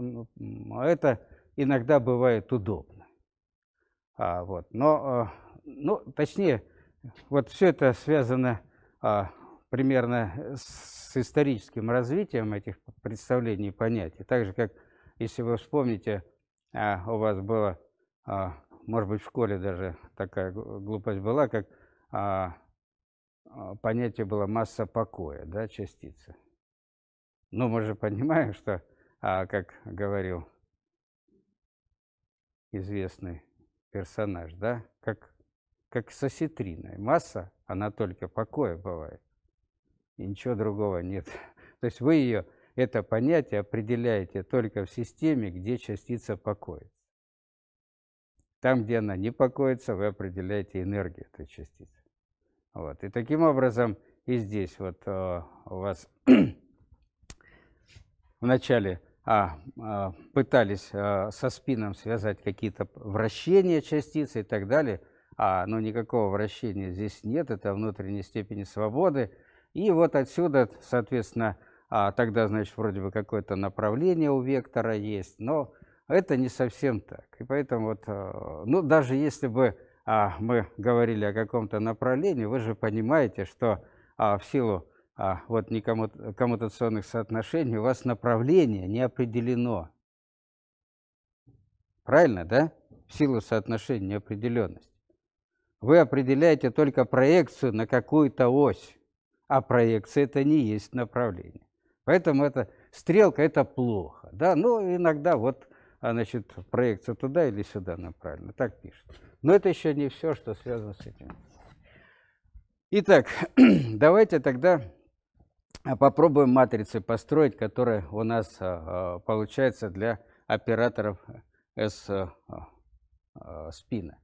это иногда бывает удобно. А, вот, но, э, ну, точнее, вот все это связано а, примерно с историческим развитием этих представлений и понятий. Так же, как, если вы вспомните, а, у вас было, а, может быть, в школе даже такая глупость была, как а, а, понятие было масса покоя, да, частица. Но мы же понимаем, что, а, как говорил известный персонаж, да, как как с осетриной. Масса, она только покоя бывает. И ничего другого нет. То есть вы ее, это понятие определяете только в системе, где частица покоится. Там, где она не покоится, вы определяете энергию этой частицы. Вот. И таким образом и здесь вот э, у вас вначале а, а, пытались а, со спином связать какие-то вращения частицы и так далее – а, ну, никакого вращения здесь нет, это внутренней степени свободы. И вот отсюда, соответственно, а, тогда, значит, вроде бы какое-то направление у вектора есть, но это не совсем так. И поэтому вот, а, ну, даже если бы а, мы говорили о каком-то направлении, вы же понимаете, что а, в силу а, вот коммутационных соотношений у вас направление не определено. Правильно, да? В силу соотношения неопределенности. Вы определяете только проекцию на какую-то ось, а проекция это не есть направление. Поэтому это стрелка это плохо. Да? но ну, иногда вот а, значит, проекция туда или сюда направлена. Так пишет. Но это еще не все, что связано с этим. Итак, давайте тогда а, попробуем матрицы построить, которые у нас а, получается для операторов S э, спина.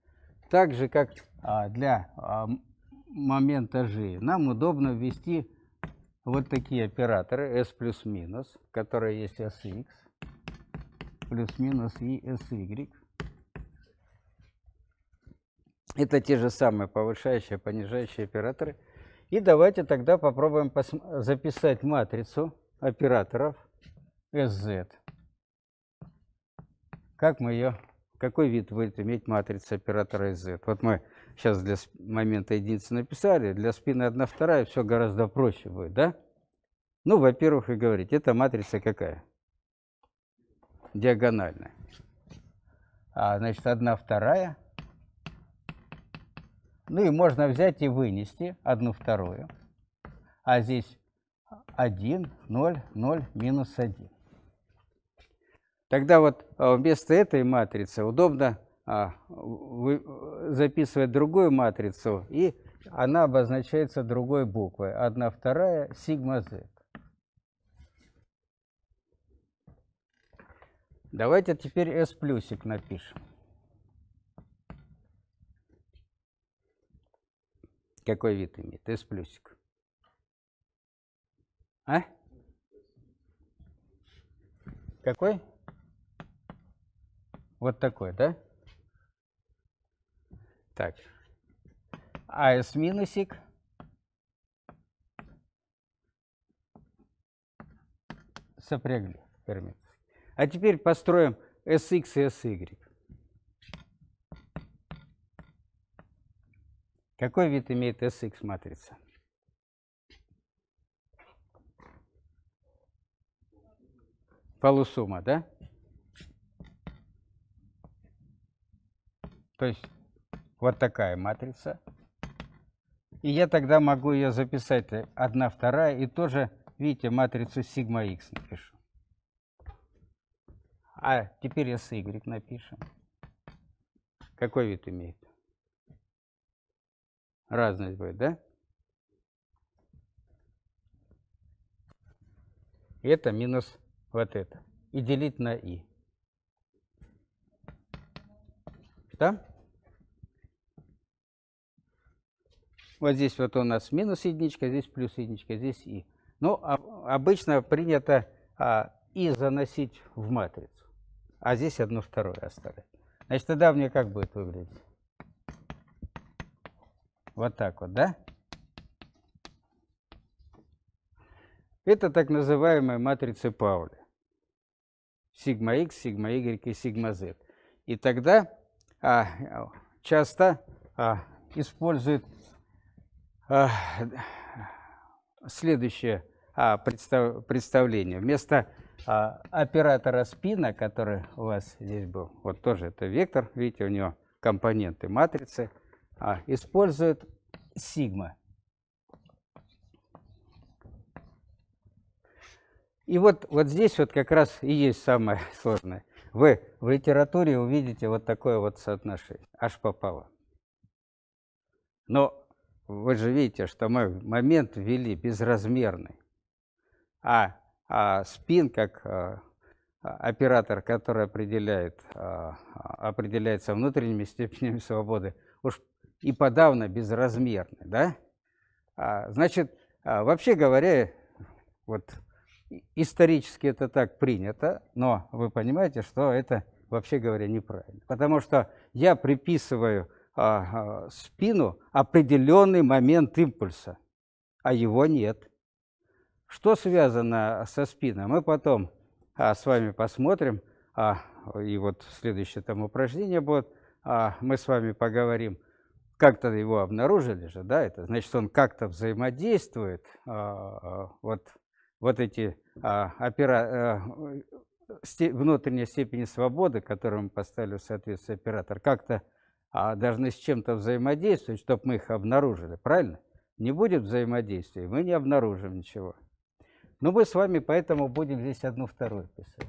Так же, как а, для а, момента G, нам удобно ввести вот такие операторы S плюс минус, которые есть SX, плюс-минус и SY. Это те же самые повышающие, понижающие операторы. И давайте тогда попробуем записать матрицу операторов SZ. Как мы ее какой вид будет иметь матрица оператора Z. Вот мы сейчас для момента единицы написали, для спины 1, 2, все гораздо проще будет, да? Ну, во-первых, и говорить, эта матрица какая? Диагональная. А, значит, 1, 2. Ну и можно взять и вынести 1, 2. А здесь 1, 0, 0, минус 1. Тогда вот а, вместо этой матрицы удобно а, записывать другую матрицу, и она обозначается другой буквой. Одна, вторая, сигма z. Давайте теперь S плюсик напишем. Какой вид имеет? S плюсик. А? Какой? Вот такой, да? Так. А АС минусик. Сопрягли фермент. А теперь построим SX и SY. Какой вид имеет SX матрица? Полусумма, да? То есть вот такая матрица. И я тогда могу ее записать 1, э, 2 и тоже, видите, матрицу сигма х напишу. А теперь SY напишем. Какой вид имеет? Разность будет, да? Это минус вот это. И делить на И. Что? Вот здесь вот у нас минус единичка, здесь плюс единичка, здесь и. Ну, а, обычно принято а, и заносить в матрицу, а здесь одно второе оставить. Значит, тогда мне как будет выглядеть? Вот так вот, да? Это так называемая матрица Пауля. Сигма X, сигма Y и сигма Z. И тогда а, часто а, используют следующее а, представление. Вместо а, оператора спина, который у вас здесь был, вот тоже это вектор, видите, у него компоненты матрицы, а, используют сигма. И вот, вот здесь вот как раз и есть самое сложное. Вы в литературе увидите вот такое вот соотношение. Аж попало. Но вы же видите, что мы момент ввели безразмерный. А, а спин, как а, оператор, который определяет, а, определяется внутренними степенями свободы, уж и подавно безразмерный. Да? А, значит, а, вообще говоря, вот исторически это так принято, но вы понимаете, что это, вообще говоря, неправильно. Потому что я приписываю а, а, спину определенный момент импульса, а его нет. Что связано со спиной? Мы потом а, с вами посмотрим, и вот следующее там упражнение будет, мы с вами поговорим, как-то его обнаружили же, да, это значит, он как-то взаимодействует, вот, вот эти опера... Э, э, внутренние степени свободы, которые мы поставили в соответствие оператор, как-то а должны с чем-то взаимодействовать, чтобы мы их обнаружили, правильно? Не будет взаимодействия, мы не обнаружим ничего. Но мы с вами поэтому будем здесь одну вторую писать.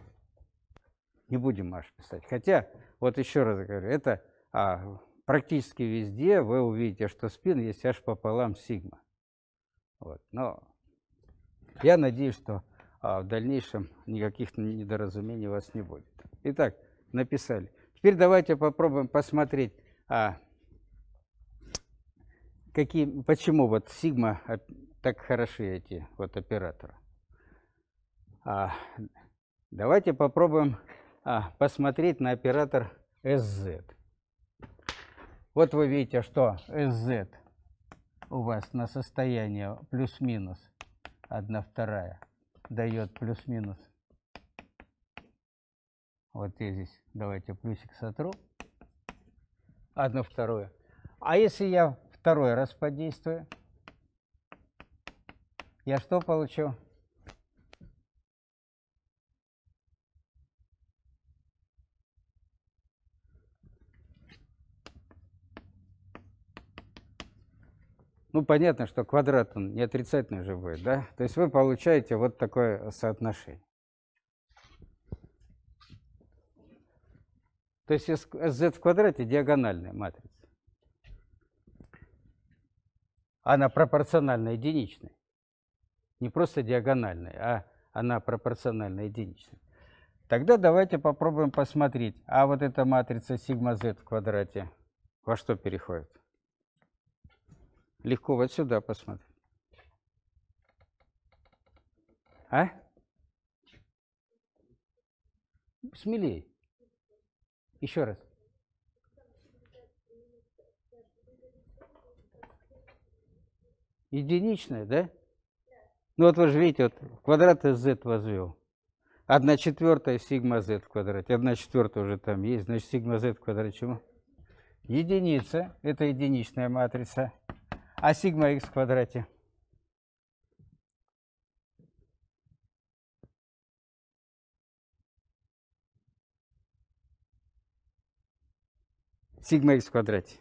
Не будем Маш писать. Хотя, вот еще раз говорю, это а, практически везде вы увидите, что спин есть аж пополам сигма. Вот. Но я надеюсь, что а, в дальнейшем никаких недоразумений у вас не будет. Итак, написали. Теперь давайте попробуем посмотреть, а, какие, почему вот Сигма так хороши эти вот операторы? А, давайте попробуем а, посмотреть на оператор SZ. Вот вы видите, что SZ у вас на состояние плюс-минус 1 вторая дает плюс-минус. Вот я здесь давайте плюсик сотру одно второе. А если я второй раз подействую, я что получу? Ну, понятно, что квадрат он не отрицательный же будет, да? То есть вы получаете вот такое соотношение. То есть z в квадрате диагональная матрица. Она пропорциональна единичной. Не просто диагональная, а она пропорциональна единичной. Тогда давайте попробуем посмотреть, а вот эта матрица сигма z в квадрате во что переходит? Легко вот сюда посмотреть. А? Смелей. Еще раз. Единичная, да? Ну вот вы же видите, вот квадрат из z возвел. 1 четвертая сигма z в квадрате. 1 четвертая уже там есть. Значит, сигма z в квадрате чему? Единица. Это единичная матрица. А сигма x в квадрате? сигма x в квадрате.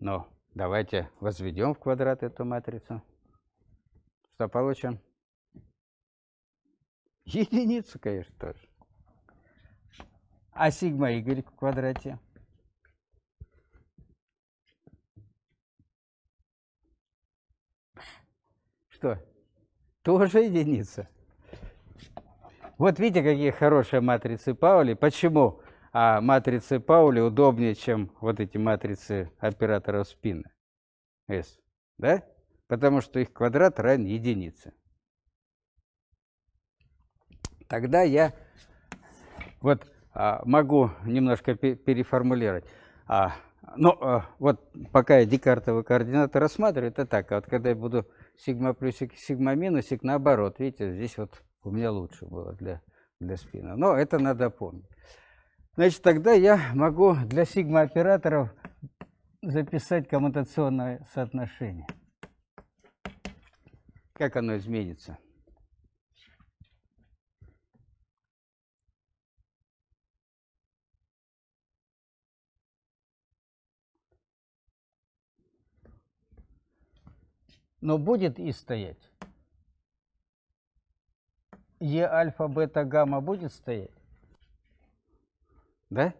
Но давайте возведем в квадрат эту матрицу. Что получим? Единицу, конечно, тоже. А сигма y в квадрате? Что? Тоже единица. Вот видите, какие хорошие матрицы Паули. Почему? а матрицы Паули удобнее, чем вот эти матрицы операторов спина S, да? Потому что их квадрат равен единице. Тогда я вот а, могу немножко переформулировать. А, но ну, а, вот пока я декартовые координаты рассматриваю, это так. А вот когда я буду сигма плюсик, сигма минусик, наоборот, видите, здесь вот у меня лучше было для, для спина. Но это надо помнить. Значит, тогда я могу для сигма-операторов записать коммутационное соотношение. Как оно изменится? Но будет и стоять. Е альфа, бета, гамма будет стоять? Да?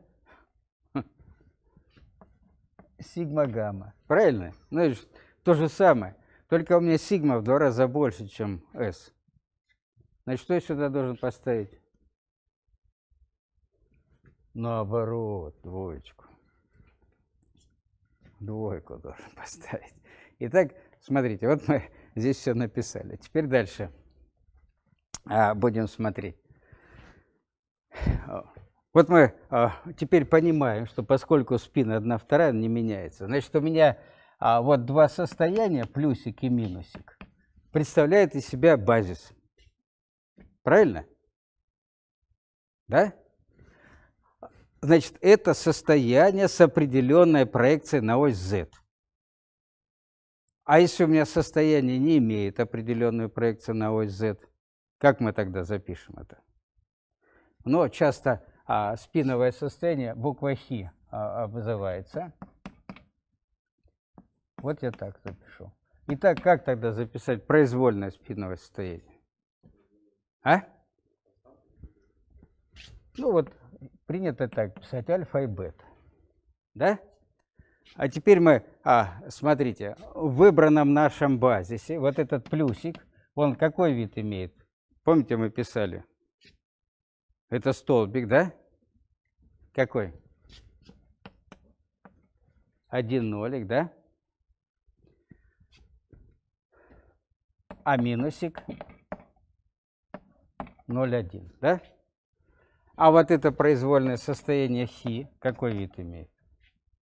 Сигма-гамма. Правильно? Ну, то же самое. Только у меня сигма в два раза больше, чем S. Значит, что я сюда должен поставить? Наоборот, двоечку. Двойку должен поставить. Итак, смотрите, вот мы здесь все написали. Теперь дальше а, будем смотреть. Вот мы а, теперь понимаем, что поскольку спин одна вторая не меняется, значит, у меня а, вот два состояния, плюсик и минусик, представляет из себя базис. Правильно? Да? Значит, это состояние с определенной проекцией на ось Z. А если у меня состояние не имеет определенную проекцию на ось Z, как мы тогда запишем это? Но часто а спиновое состояние буква Хи а, обзывается. Вот я так запишу. Итак, как тогда записать произвольное спиновое состояние? А? Ну вот, принято так писать альфа и бета. Да? А теперь мы, а, смотрите, в выбранном нашем базисе вот этот плюсик, он какой вид имеет? Помните, мы писали? Это столбик, да? Какой? Один нолик, да? А минусик 0,1, да? А вот это произвольное состояние хи, какой вид имеет?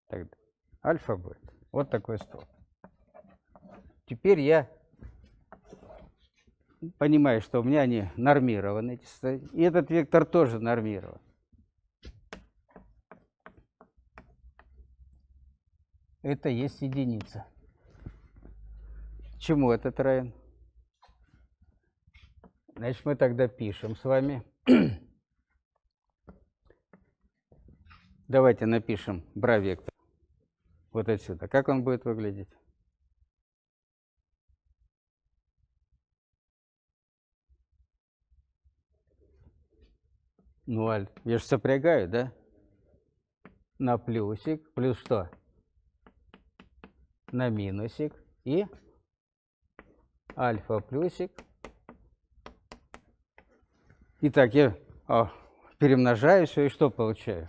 Тогда альфа будет. Вот такой столб. Теперь я понимаю, что у меня они нормированы, эти И этот вектор тоже нормирован. Это есть единица. Чему этот район? Значит, мы тогда пишем с вами. Давайте напишем бра-вектор. Вот отсюда. Как он будет выглядеть? Ну, Аль, я же сопрягаю, да? На плюсик, плюс что? На минусик и альфа плюсик. Итак, я о, а, перемножаю все и что получаю?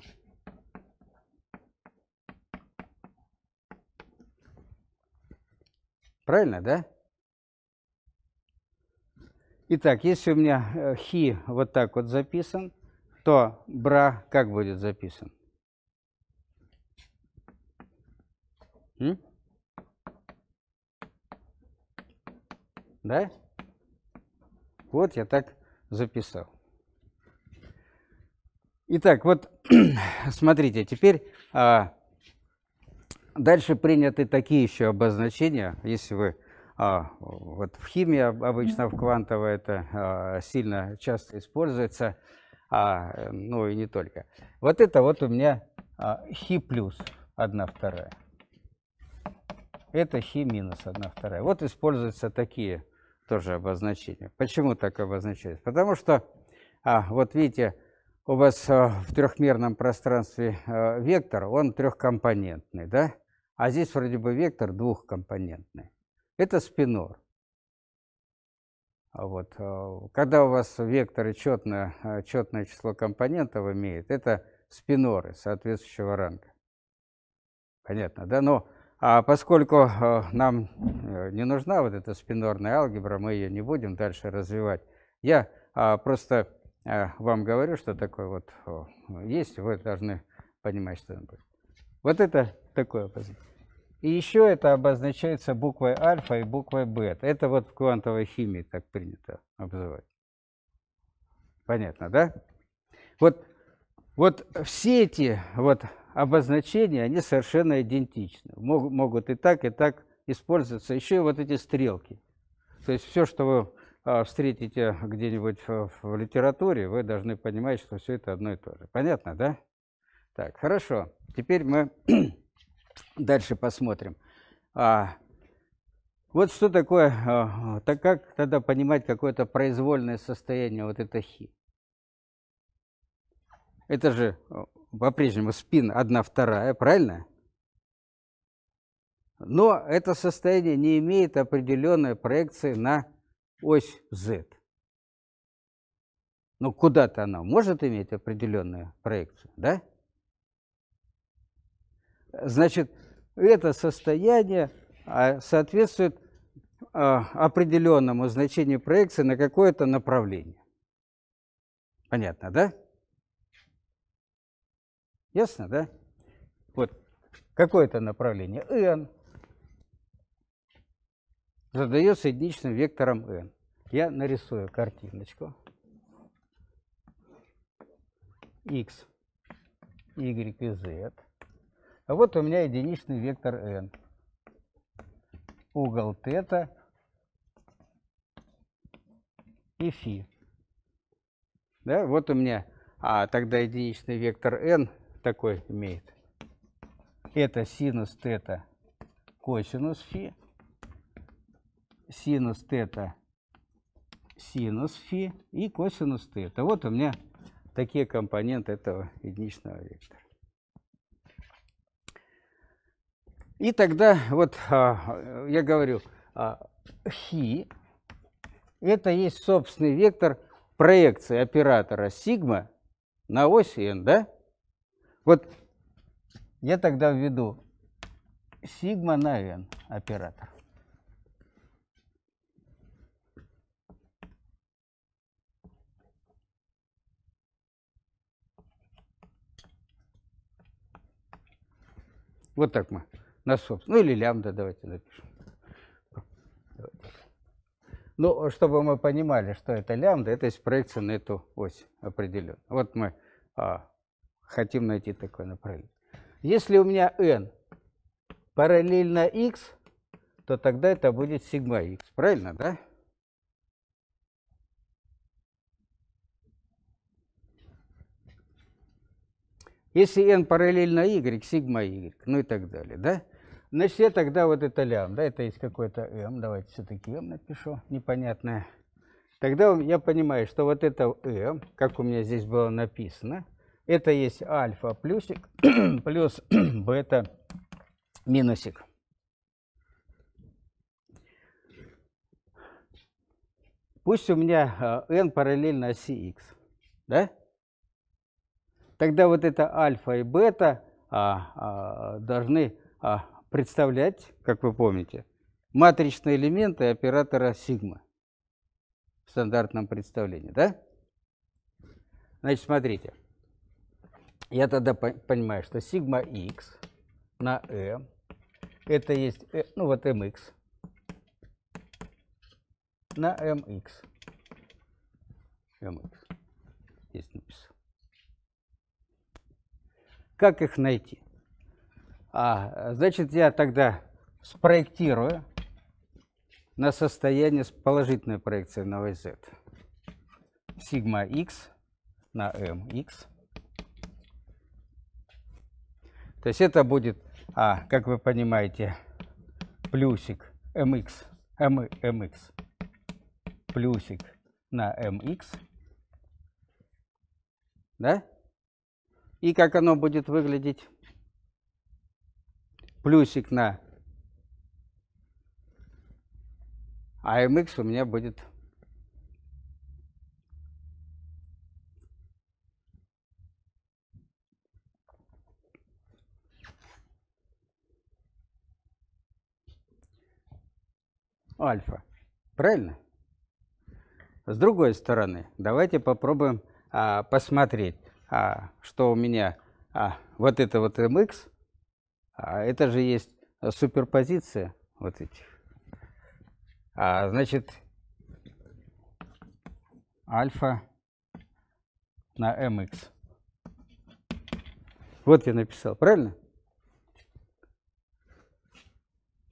Правильно, да? Итак, если у меня э, хи вот так вот записан, то бра как будет записан? М? Да? Вот я так записал. Итак, вот смотрите, теперь а, дальше приняты такие еще обозначения, если вы а, вот в химии обычно в квантовой это а, сильно часто используется а, э, ну и не только. Вот это вот у меня а, хи плюс 1 вторая. Это хи минус 1 вторая. Вот используются такие тоже обозначения. Почему так обозначаются? Потому что, а, вот видите, у вас а, в трехмерном пространстве а, вектор, он трехкомпонентный, да? А здесь вроде бы вектор двухкомпонентный. Это спинор. А вот. Э, когда у вас векторы четное э, четное число компонентов имеет, это спиноры соответствующего ранга. Понятно, да? Но ну, а поскольку э, нам не нужна вот эта спинорная алгебра, мы ее не будем дальше развивать. Я а, просто вам говорю, что такое вот есть, вы должны понимать, что это Вот это такое познание. И еще это обозначается буквой альфа и буквой бета. Это вот в квантовой химии так принято обзывать. Понятно, да? Вот, вот все эти вот обозначения, они совершенно идентичны. Мог, могут и так, и так использоваться. Еще и вот эти стрелки. То есть все, что вы а, встретите где-нибудь в, в литературе, вы должны понимать, что все это одно и то же. Понятно, да? Так, хорошо. Теперь мы Дальше посмотрим. А, вот что такое, а, так как тогда понимать какое-то произвольное состояние вот это хи? Это же а, по-прежнему спин одна вторая, правильно? Но это состояние не имеет определенной проекции на ось Z. Но ну, куда-то оно может иметь определенную проекцию, да? Значит, это состояние а, соответствует а, определенному значению проекции на какое-то направление. Понятно, да? Ясно, да? Вот какое-то направление n задается единичным вектором n. Я нарисую картиночку. x, y и z. А вот у меня единичный вектор n. Угол тета и фи, Да, вот у меня, а тогда единичный вектор n такой имеет. Это синус тета, косинус фи, синус тета, синус фи и косинус θ. Вот у меня такие компоненты этого единичного вектора. И тогда вот а, я говорю, а, хи – это есть собственный вектор проекции оператора сигма на ось n, да? Вот я тогда введу сигма на n оператор. Вот так мы на собственную. Ну или лямбда давайте напишем. Ну, чтобы мы понимали, что это лямбда, это есть проекция на эту ось определенно. Вот мы а, хотим найти такое направление. Если у меня n параллельно x, то тогда это будет сигма x, правильно, да? Если n параллельно y, сигма y, ну и так далее, да? Значит, я тогда вот это лям, да, это есть какой-то М, эм. давайте все-таки М эм напишу, непонятное. Тогда я понимаю, что вот это М, эм, как у меня здесь было написано, это есть альфа плюсик плюс бета минусик. Пусть у меня а, n параллельно оси x, да? Тогда вот это альфа и бета а, а, должны а, представлять, как вы помните, матричные элементы оператора сигма в стандартном представлении, да? Значит, смотрите. Я тогда понимаю, что сигма x на e это есть, э, ну вот mx на mx. mx. Здесь написано. Как их найти? А, значит, я тогда спроектирую на состояние с положительной проекцией на YZ. Сигма x на mx. То есть это будет, а, как вы понимаете, плюсик mx, m, mx, плюсик на mx. Да? И как оно будет выглядеть? плюсик на AMX у меня будет альфа. Правильно? С другой стороны, давайте попробуем а, посмотреть, а, что у меня а, вот это вот MX а это же есть суперпозиция вот этих. А, значит, альфа на mx. Вот я написал, правильно?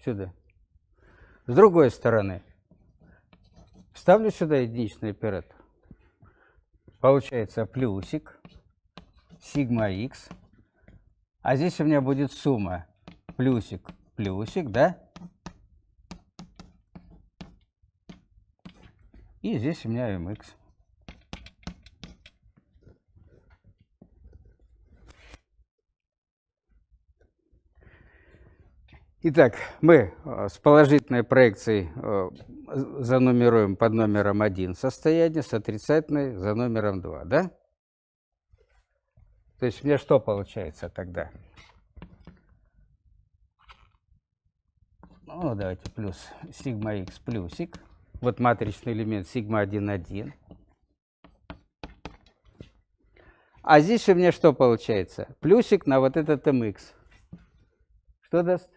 Сюда. С другой стороны, ставлю сюда единичный оператор. Получается плюсик сигма x а здесь у меня будет сумма. Плюсик, плюсик, да? И здесь у меня mx. Итак, мы э, с положительной проекцией э, занумеруем под номером 1 состояние, с отрицательной за номером 2, да? То есть мне что получается тогда? Ну, давайте плюс сигма x плюсик. Вот матричный элемент сигма 1, 1. А здесь у меня что получается? Плюсик на вот этот mx. Что даст?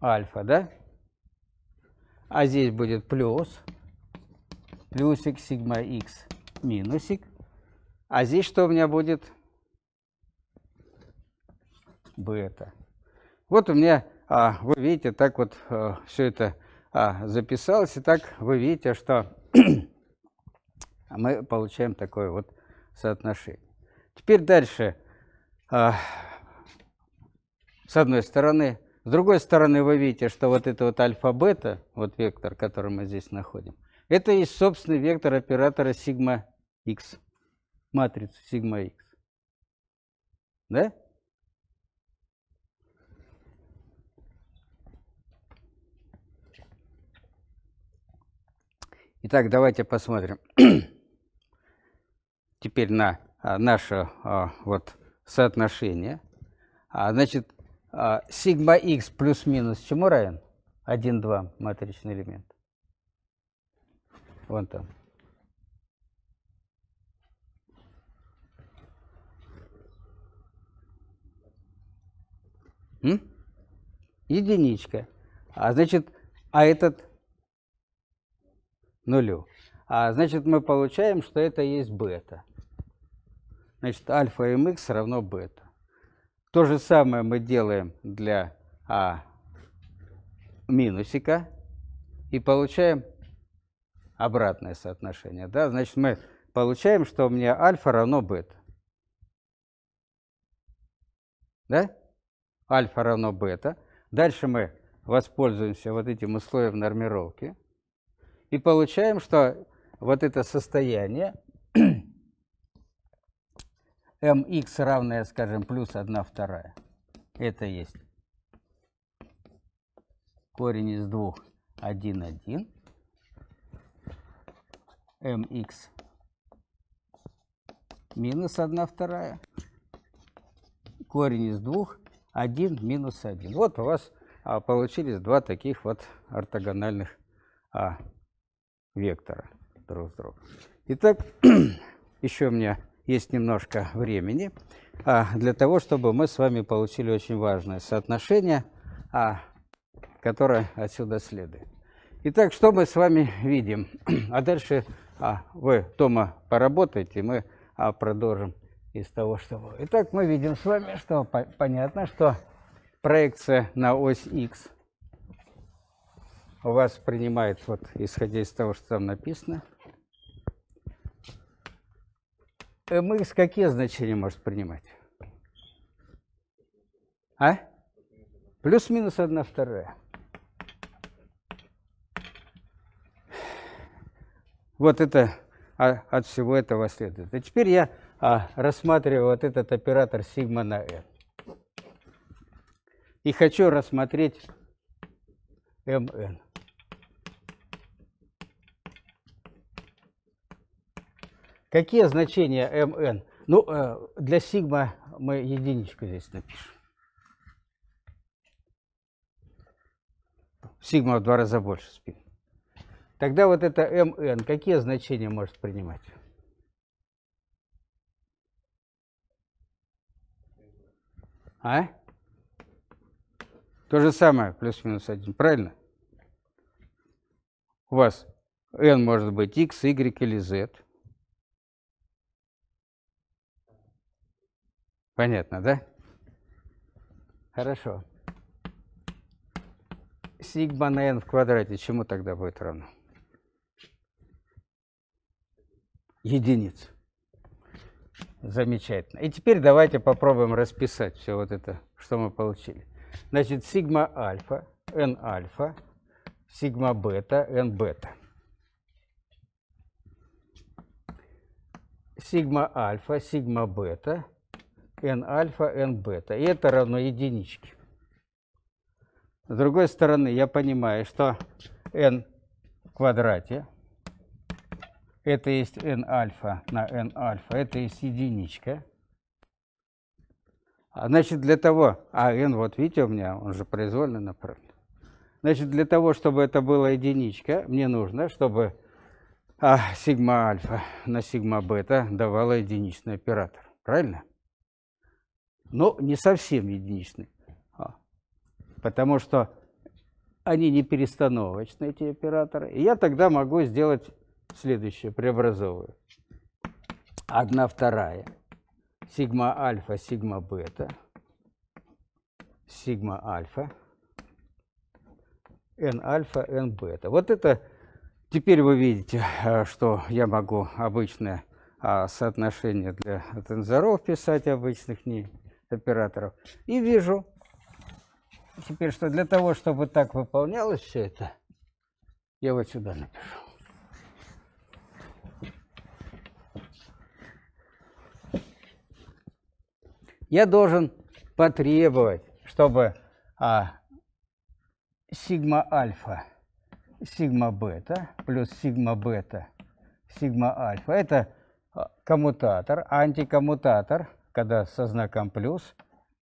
Альфа, да? А здесь будет Плюс плюсик, сигма x минусик. А здесь что у меня будет? Бета. Вот у меня, а, вы видите, так вот а, э, все это а, записалось. И так вы видите, что мы получаем такое вот соотношение. Теперь дальше. А, с одной стороны. С другой стороны, вы видите, что вот это вот альфа-бета, вот вектор, который мы здесь находим, это есть собственный вектор оператора сигма x, матрицу сигма x. Да? Итак, давайте посмотрим теперь на а, наше а, вот соотношение. А, значит, сигма x плюс-минус чему равен? 1,2 матричный элемент. Вон там. М? Единичка. А значит, а этот нулю. А значит, мы получаем, что это есть бета. Значит, альфа mx равно бета. То же самое мы делаем для а минусика и получаем обратное соотношение. Да? Значит, мы получаем, что у меня альфа равно бета. Да? Альфа равно бета. Дальше мы воспользуемся вот этим условием нормировки и получаем, что вот это состояние mx равное, скажем, плюс 1 вторая. Это есть корень из 2, 1, 1 mx минус 1 вторая. Корень из двух 1 минус 1. Вот у вас а, получились два таких вот ортогональных а, вектора друг с другом. Итак, еще у меня есть немножко времени а, для того, чтобы мы с вами получили очень важное соотношение, а, которое отсюда следует. Итак, что мы с вами видим? А дальше а вы дома поработаете, мы а, продолжим из того, что было. Итак, мы видим с вами, что по понятно, что проекция на ось X у вас принимает, вот исходя из того, что там написано, mx э, какие значения может принимать? А? Плюс-минус 1 вторая. Вот это а, от всего этого следует. И теперь я а, рассматриваю вот этот оператор сигма на n. Э. И хочу рассмотреть mn. Какие значения mn? Ну, э, для сигма мы единичку здесь напишем. Сигма в два раза больше спин. Тогда вот это mn, какие значения может принимать? А? То же самое, плюс-минус один, правильно? У вас n может быть x, y или z. Понятно, да? Хорошо. Сигма на n в квадрате чему тогда будет равно? единиц. Замечательно. И теперь давайте попробуем расписать все вот это, что мы получили. Значит, сигма альфа, n альфа, сигма бета, n бета. Сигма альфа, сигма бета, n альфа, n бета. И это равно единичке. С другой стороны, я понимаю, что n в квадрате – это есть n альфа на n альфа. Это есть единичка. А, значит, для того... А n, вот видите, у меня он же произвольно направлен. Значит, для того, чтобы это была единичка, мне нужно, чтобы а, сигма альфа на сигма бета давала единичный оператор. Правильно? Но ну, не совсем единичный. А. Потому что они не перестановочные, эти операторы. И я тогда могу сделать следующее преобразовываю. Одна вторая. Сигма альфа, сигма бета. Сигма альфа. N альфа, N бета. Вот это теперь вы видите, э, что я могу обычное а, соотношение для тензоров писать обычных не операторов. И вижу теперь, что для того, чтобы так выполнялось все это, я вот сюда напишу. я должен потребовать, чтобы а, сигма альфа, сигма бета плюс сигма бета, сигма альфа – это а, коммутатор, антикоммутатор, когда со знаком плюс,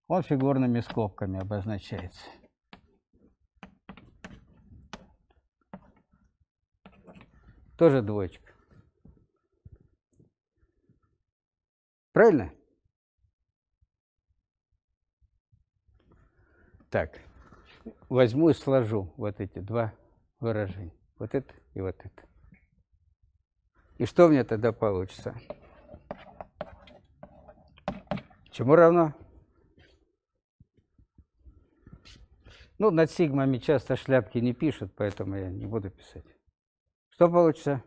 он фигурными скобками обозначается. Тоже двоечка. Правильно? так, возьму и сложу вот эти два выражения. Вот это и вот это. И что у меня тогда получится? Чему равно? Ну, над сигмами часто шляпки не пишут, поэтому я не буду писать. Что получится?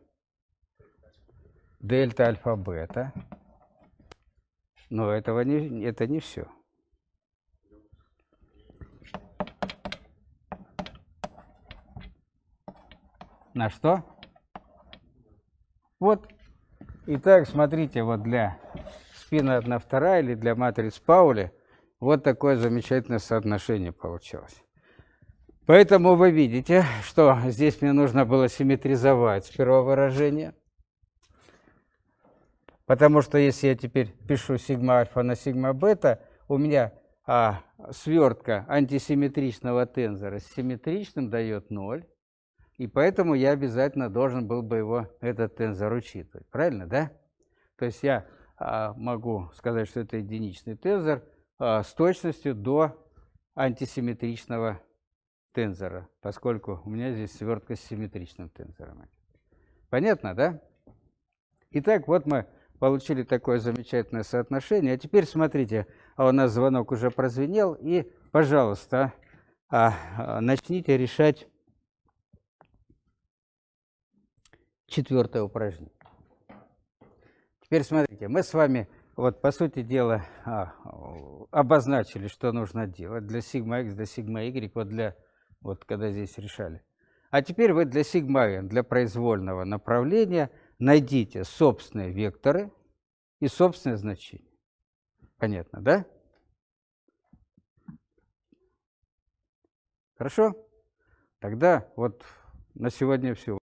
Дельта альфа бета. Но этого не, это не все. на что? Вот. Итак, смотрите, вот для спина 1 2 или для матриц Паули вот такое замечательное соотношение получилось. Поэтому вы видите, что здесь мне нужно было симметризовать первого выражения, Потому что если я теперь пишу сигма альфа на сигма бета, у меня а, свертка антисимметричного тензора с симметричным дает 0. И поэтому я обязательно должен был бы его, этот тензор э, учитывать. Правильно, да? То есть я а, могу сказать, что это единичный тензор а, с точностью до антисимметричного тензора, поскольку у меня здесь свертка с симметричным тензором. Понятно, да? Итак, вот мы получили такое замечательное соотношение. А теперь смотрите, а у нас звонок уже прозвенел, и, пожалуйста, а, а, начните решать четвертое упражнение. Теперь смотрите, мы с вами, вот по сути дела, а, обозначили, что нужно делать для сигма x, для сигма y, вот для, вот когда здесь решали. А теперь вы для сигма n, для произвольного направления, найдите собственные векторы и собственное значение. Понятно, да? Хорошо? Тогда вот на сегодня все.